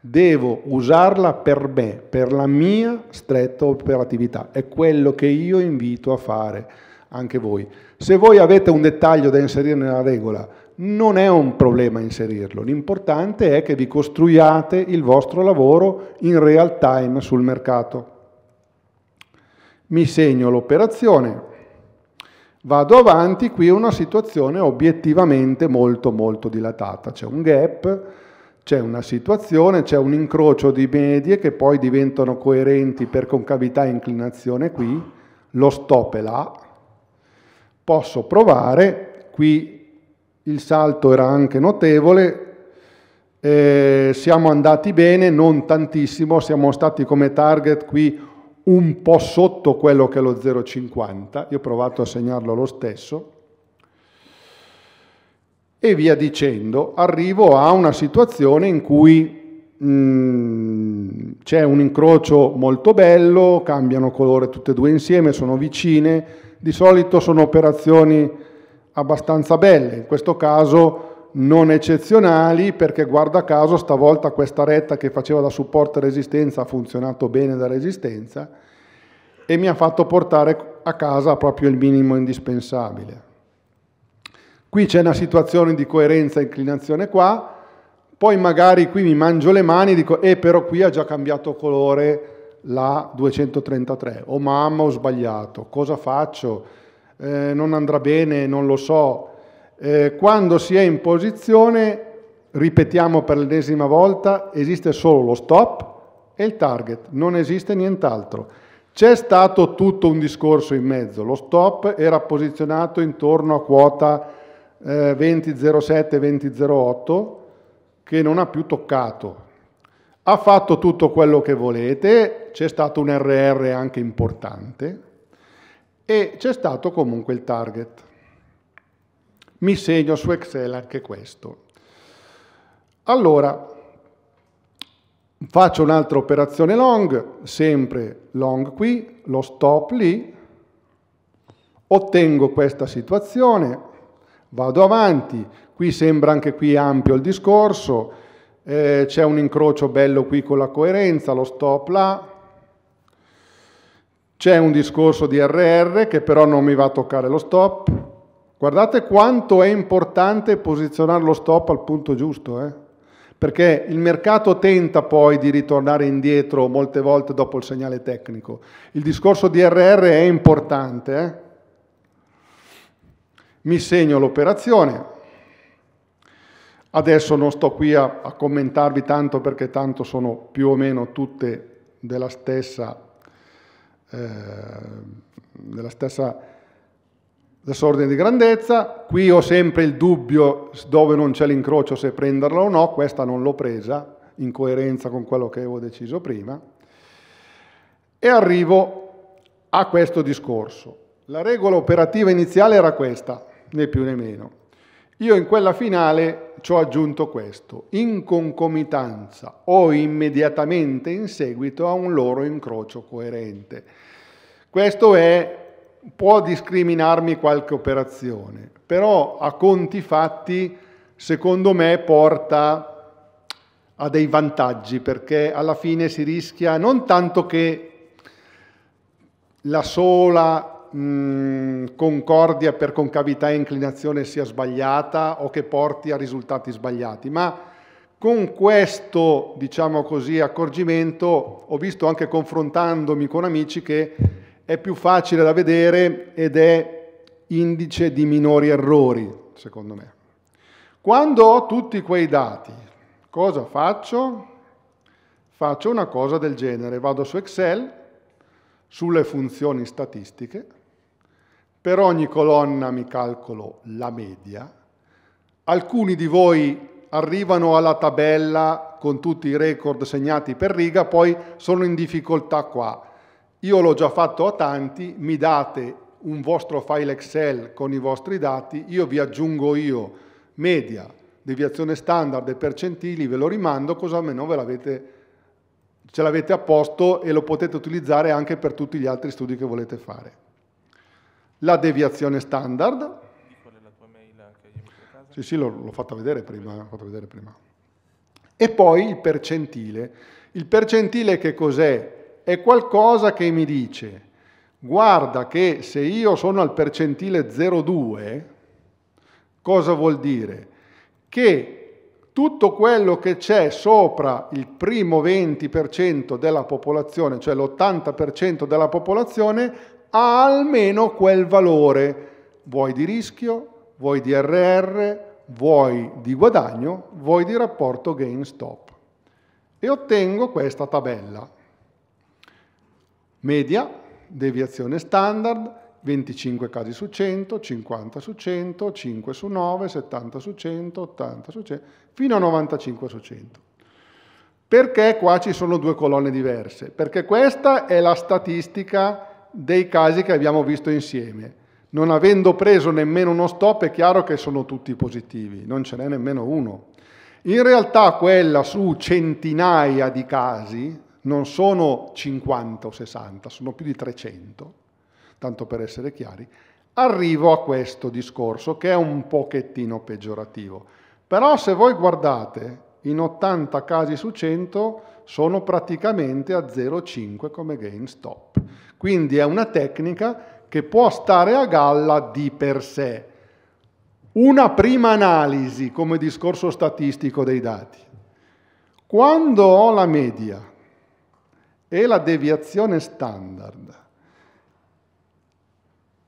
devo usarla per me, per la mia stretta operatività. È quello che io invito a fare anche voi. Se voi avete un dettaglio da inserire nella regola, non è un problema inserirlo, l'importante è che vi costruiate il vostro lavoro in real time sul mercato. Mi segno l'operazione, vado avanti, qui è una situazione obiettivamente molto molto dilatata, c'è un gap, c'è una situazione, c'è un incrocio di medie che poi diventano coerenti per concavità e inclinazione qui, lo stop è là, posso provare, qui il salto era anche notevole, eh, siamo andati bene, non tantissimo, siamo stati come target qui un po' sotto quello che è lo 0,50, io ho provato a segnarlo lo stesso, e via dicendo, arrivo a una situazione in cui mm, c'è un incrocio molto bello, cambiano colore tutte e due insieme, sono vicine, di solito sono operazioni abbastanza belle, in questo caso non eccezionali perché guarda caso stavolta questa retta che faceva da supporto e resistenza ha funzionato bene da resistenza e mi ha fatto portare a casa proprio il minimo indispensabile. Qui c'è una situazione di coerenza e inclinazione qua, poi magari qui mi mangio le mani e dico e eh, però qui ha già cambiato colore la 233, oh mamma ho sbagliato, cosa faccio? eh, non andrà bene, non lo so. Eh, quando si è in posizione, ripetiamo per l'ennesima volta, esiste solo lo stop e il target, non esiste nient'altro. C'è stato tutto un discorso in mezzo, lo stop era posizionato intorno a quota eh, 20.07-20.08 che non ha più toccato. Ha fatto tutto quello che volete, c'è stato un RR anche importante, e c'è stato comunque il target. Mi segno su Excel anche questo. Allora, faccio un'altra operazione long, sempre long qui, lo stop lì, ottengo questa situazione, vado avanti, qui sembra anche qui ampio il discorso, eh, c'è un incrocio bello qui con la coerenza, lo stop là, c'è un discorso di RR che però non mi va a toccare lo stop. Guardate quanto è importante posizionare lo stop al punto giusto, eh? perché il mercato tenta poi di ritornare indietro molte volte dopo il segnale tecnico. Il discorso di RR è importante. Eh? Mi segno l'operazione. Adesso non sto qui a, a commentarvi tanto perché tanto sono più o meno tutte della stessa Ehm, nella stessa, stesso ordine di grandezza. Qui ho sempre il dubbio dove non c'è l'incrocio se prenderla o no, questa non l'ho presa, in coerenza con quello che avevo deciso prima. E arrivo a questo discorso. La regola operativa iniziale era questa, né più né meno. Io in quella finale ci ho aggiunto questo, in concomitanza o immediatamente in seguito a un loro incrocio coerente. Questo è, può discriminarmi qualche operazione, però a conti fatti secondo me porta a dei vantaggi perché alla fine si rischia non tanto che la sola mh, mm, concordia per concavità e inclinazione sia sbagliata o che porti a risultati sbagliati, ma con questo, diciamo così, accorgimento ho visto anche confrontandomi con amici che è più facile da vedere ed è indice di minori errori, secondo me. Quando ho tutti quei dati, cosa faccio? Faccio una cosa del genere, vado su Excel, sulle funzioni statistiche, per ogni colonna mi calcolo la media. Alcuni di voi arrivano alla tabella con tutti i record segnati per riga, poi sono in difficoltà qua. Io l'ho già fatto a tanti, mi date un vostro file Excel con i vostri dati, io vi aggiungo io media, deviazione standard e percentili, ve lo rimando, così almeno ce l'avete a posto e lo potete utilizzare anche per tutti gli altri studi che volete fare la deviazione standard. Sì, sì, l'ho, fatta vedere prima, fatta vedere prima. E poi il percentile. Il percentile che cos'è? È qualcosa che mi dice, guarda che se io sono al percentile 0,2, cosa vuol dire? Che tutto quello che c'è sopra il primo 20% della popolazione, cioè l'80% della popolazione, ha almeno quel valore, vuoi di rischio, vuoi di RR, vuoi di guadagno, vuoi di rapporto gain-stop. E ottengo questa tabella. Media, deviazione standard, 25 casi su 100, 50 su 100, 5 su 9, 70 su 100, 80 su 100, fino a 95 su 100. Perché qua ci sono due colonne diverse? Perché questa è la statistica dei casi che abbiamo visto insieme. Non avendo preso nemmeno uno stop è chiaro che sono tutti positivi, non ce n'è nemmeno uno. In realtà quella su centinaia di casi non sono 50 o 60, sono più di 300, tanto per essere chiari, arrivo a questo discorso che è un pochettino peggiorativo. Però se voi guardate, in 80 casi su 100 sono praticamente a 0,5 come gain stop. Quindi è una tecnica che può stare a galla di per sé. Una prima analisi come discorso statistico dei dati. Quando ho la media e la deviazione standard,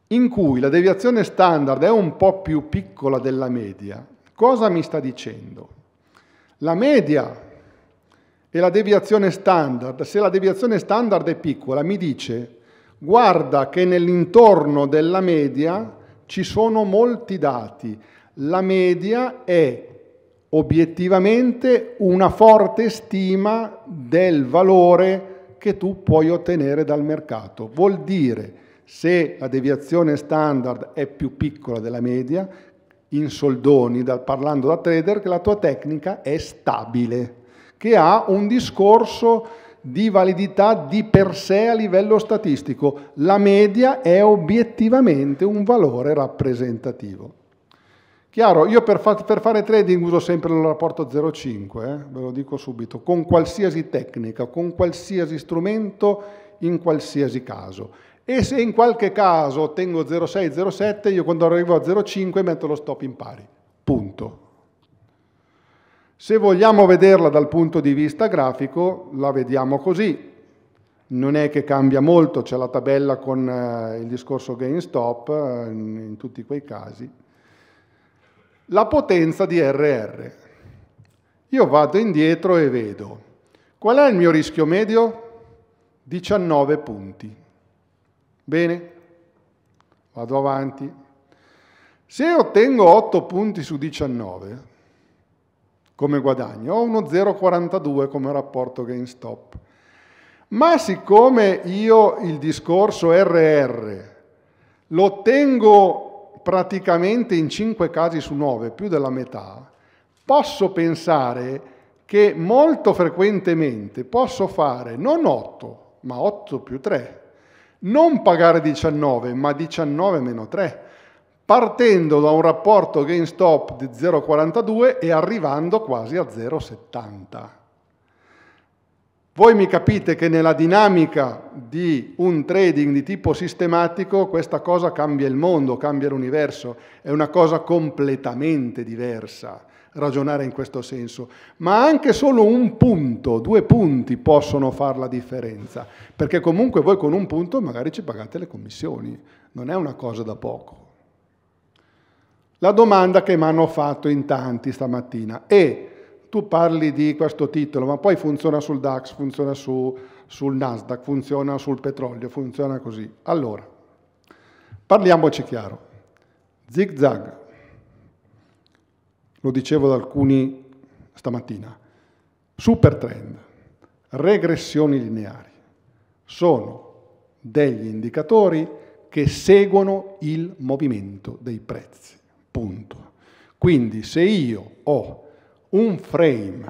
in cui la deviazione standard è un po' più piccola della media, cosa mi sta dicendo? La media e la deviazione standard, se la deviazione standard è piccola, mi dice Guarda che nell'intorno della media ci sono molti dati. La media è obiettivamente una forte stima del valore che tu puoi ottenere dal mercato. Vuol dire se la deviazione standard è più piccola della media, in soldoni, da, parlando da trader, che la tua tecnica è stabile, che ha un discorso di validità di per sé a livello statistico, la media è obiettivamente un valore rappresentativo. Chiaro, io per, fa per fare trading uso sempre il rapporto 0,5, eh? ve lo dico subito, con qualsiasi tecnica, con qualsiasi strumento, in qualsiasi caso. E se in qualche caso ottengo 0,6, 0,7, io quando arrivo a 0,5 metto lo stop in pari. Punto se vogliamo vederla dal punto di vista grafico, la vediamo così. Non è che cambia molto, c'è la tabella con eh, il discorso gain stop eh, in tutti quei casi. La potenza di RR. Io vado indietro e vedo. Qual è il mio rischio medio? 19 punti. Bene? Vado avanti. Se ottengo 8 punti su 19, come guadagno, ho uno 0,42 come rapporto gain stop. Ma siccome io il discorso RR lo tengo praticamente in 5 casi su 9, più della metà, posso pensare che molto frequentemente posso fare non 8, ma 8 più 3, non pagare 19, ma 19 meno 3 partendo da un rapporto gain stop di 0,42 e arrivando quasi a 0,70. Voi mi capite che nella dinamica di un trading di tipo sistematico questa cosa cambia il mondo, cambia l'universo, è una cosa completamente diversa ragionare in questo senso, ma anche solo un punto, due punti possono fare la differenza, perché comunque voi con un punto magari ci pagate le commissioni, non è una cosa da poco. La domanda che mi hanno fatto in tanti stamattina è, tu parli di questo titolo, ma poi funziona sul DAX, funziona su, sul Nasdaq, funziona sul petrolio, funziona così. Allora, parliamoci chiaro. Zig zag, lo dicevo da alcuni stamattina, super trend, regressioni lineari, sono degli indicatori che seguono il movimento dei prezzi punto. Quindi se io ho un frame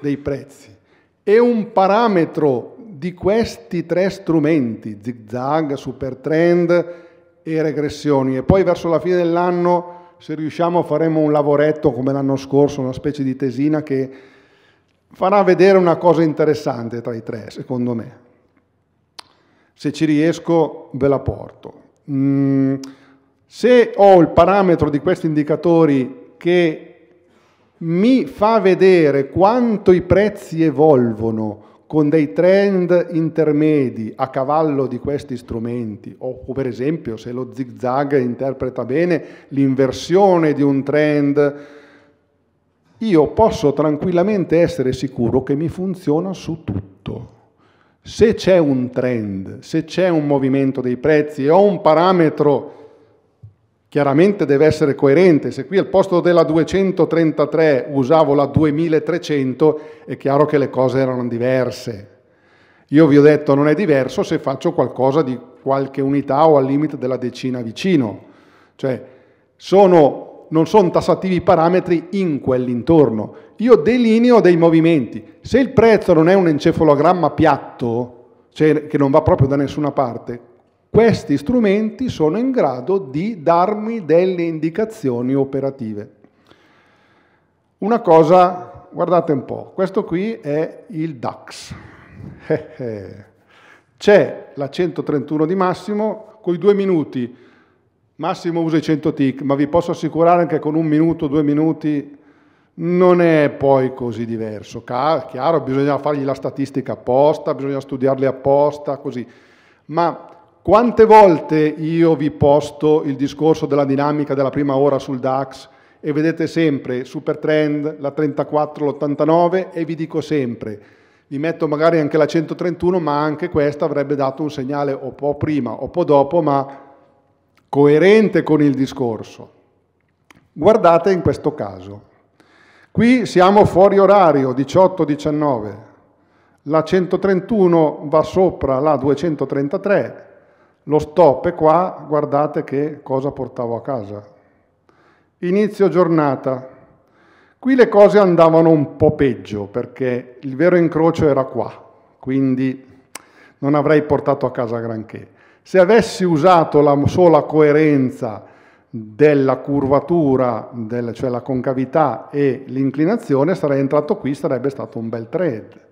dei prezzi e un parametro di questi tre strumenti, zigzag, supertrend e regressioni, e poi verso la fine dell'anno, se riusciamo, faremo un lavoretto come l'anno scorso, una specie di tesina che farà vedere una cosa interessante tra i tre, secondo me. Se ci riesco, ve la porto. Mm. Se ho il parametro di questi indicatori che mi fa vedere quanto i prezzi evolvono con dei trend intermedi a cavallo di questi strumenti, o, per esempio se lo zigzag interpreta bene l'inversione di un trend, io posso tranquillamente essere sicuro che mi funziona su tutto. Se c'è un trend, se c'è un movimento dei prezzi e ho un parametro Chiaramente deve essere coerente, se qui al posto della 233 usavo la 2300 è chiaro che le cose erano diverse. Io vi ho detto non è diverso se faccio qualcosa di qualche unità o al limite della decina vicino. Cioè sono, non sono tassativi i parametri in quell'intorno. Io delineo dei movimenti. Se il prezzo non è un encefalogramma piatto, cioè che non va proprio da nessuna parte, questi strumenti sono in grado di darmi delle indicazioni operative. Una cosa, guardate un po', questo qui è il DAX. Eh, eh. C'è la 131 di Massimo, con i due minuti, Massimo uso i 100 tick, ma vi posso assicurare che con un minuto, due minuti non è poi così diverso. Chiaro, bisogna fargli la statistica apposta, bisogna studiarli apposta, così. Ma quante volte io vi posto il discorso della dinamica della prima ora sul DAX e vedete sempre super trend, la 34, l'89 e vi dico sempre, vi metto magari anche la 131, ma anche questa avrebbe dato un segnale o po' prima o po' dopo, ma coerente con il discorso. Guardate in questo caso. Qui siamo fuori orario 18-19, la 131 va sopra la 233, lo stop è qua, guardate che cosa portavo a casa. Inizio giornata. Qui le cose andavano un po' peggio perché il vero incrocio era qua, quindi non avrei portato a casa granché. Se avessi usato la sola coerenza della curvatura, del, cioè la concavità e l'inclinazione, sarei entrato qui, sarebbe stato un bel trade.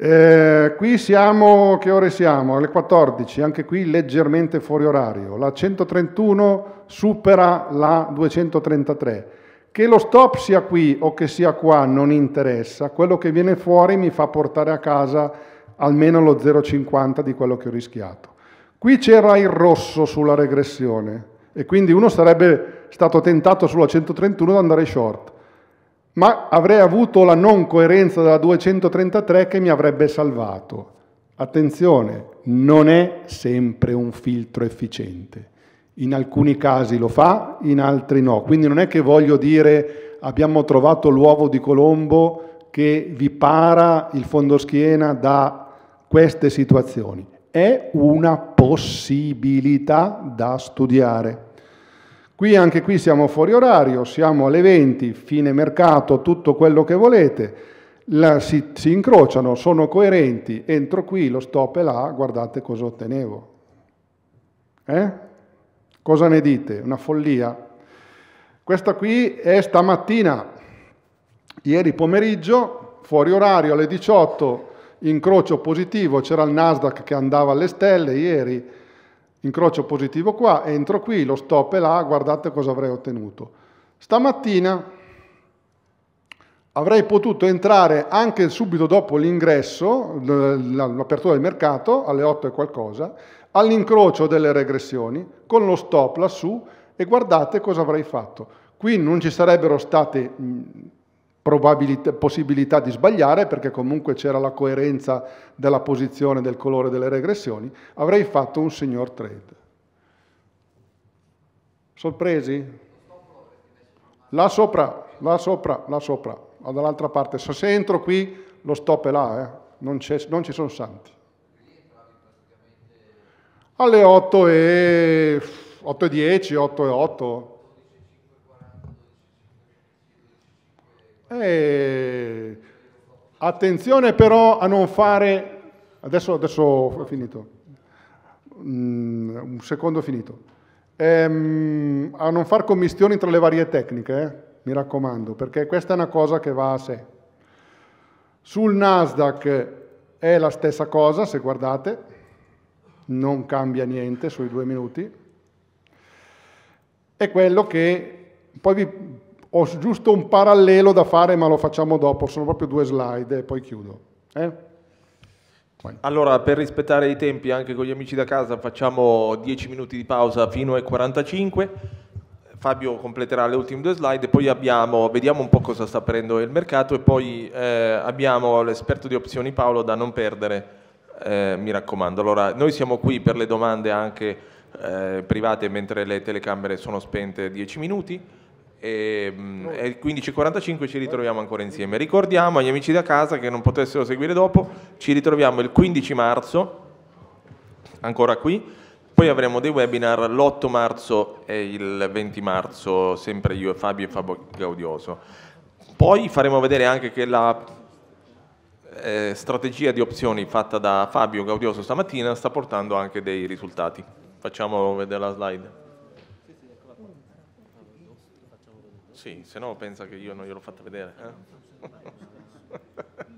Eh, qui siamo, che ore siamo? Alle 14, anche qui leggermente fuori orario. La 131 supera la 233. Che lo stop sia qui o che sia qua non interessa, quello che viene fuori mi fa portare a casa almeno lo 0,50 di quello che ho rischiato. Qui c'era il rosso sulla regressione e quindi uno sarebbe stato tentato sulla 131 ad andare short ma avrei avuto la non coerenza della 233 che mi avrebbe salvato. Attenzione, non è sempre un filtro efficiente. In alcuni casi lo fa, in altri no. Quindi non è che voglio dire abbiamo trovato l'uovo di Colombo che vi para il fondoschiena da queste situazioni. È una possibilità da studiare. Qui anche qui siamo fuori orario, siamo alle 20, fine mercato, tutto quello che volete, La, si, si incrociano, sono coerenti, entro qui, lo stop è là, guardate cosa ottenevo. Eh? Cosa ne dite? Una follia? Questa qui è stamattina, ieri pomeriggio, fuori orario alle 18, incrocio positivo, c'era il Nasdaq che andava alle stelle ieri, incrocio positivo qua, entro qui, lo stop è là, guardate cosa avrei ottenuto. Stamattina avrei potuto entrare anche subito dopo l'ingresso, l'apertura del mercato, alle 8 e qualcosa, all'incrocio delle regressioni, con lo stop lassù, e guardate cosa avrei fatto. Qui non ci sarebbero state possibilità di sbagliare, perché comunque c'era la coerenza della posizione, del colore delle regressioni, avrei fatto un signor trade. Sorpresi? Là sopra, là sopra, là sopra, dall'altra parte. Se entro qui, lo stop è là, eh. non, non ci sono santi. Alle 8 e... 8 e 10, 8 e 8, Eh, attenzione però a non fare, adesso, adesso ho finito, mm, un secondo finito, ehm, a non far commissioni tra le varie tecniche, eh? mi raccomando, perché questa è una cosa che va a sé. Sul Nasdaq è la stessa cosa, se guardate, non cambia niente sui due minuti. È quello che poi vi, ho giusto un parallelo da fare, ma lo facciamo dopo, sono proprio due slide e poi chiudo. Eh? Allora, per rispettare i tempi anche con gli amici da casa, facciamo 10 minuti di pausa fino ai 45. Fabio completerà le ultime due slide e poi abbiamo, vediamo un po' cosa sta aprendo il mercato e poi eh, abbiamo l'esperto di opzioni Paolo da non perdere, eh, mi raccomando. Allora, noi siamo qui per le domande anche eh, private mentre le telecamere sono spente 10 minuti e, oh. e 15.45 ci ritroviamo ancora insieme. Ricordiamo agli amici da casa che non potessero seguire dopo, ci ritroviamo il 15 marzo, ancora qui, poi avremo dei webinar l'8 marzo e il 20 marzo, sempre io e Fabio e Fabio Gaudioso. Poi faremo vedere anche che la eh, strategia di opzioni fatta da Fabio Gaudioso stamattina sta portando anche dei risultati. Facciamo vedere la slide. Sì, se no pensa che io non gliel'ho fatta vedere. Eh?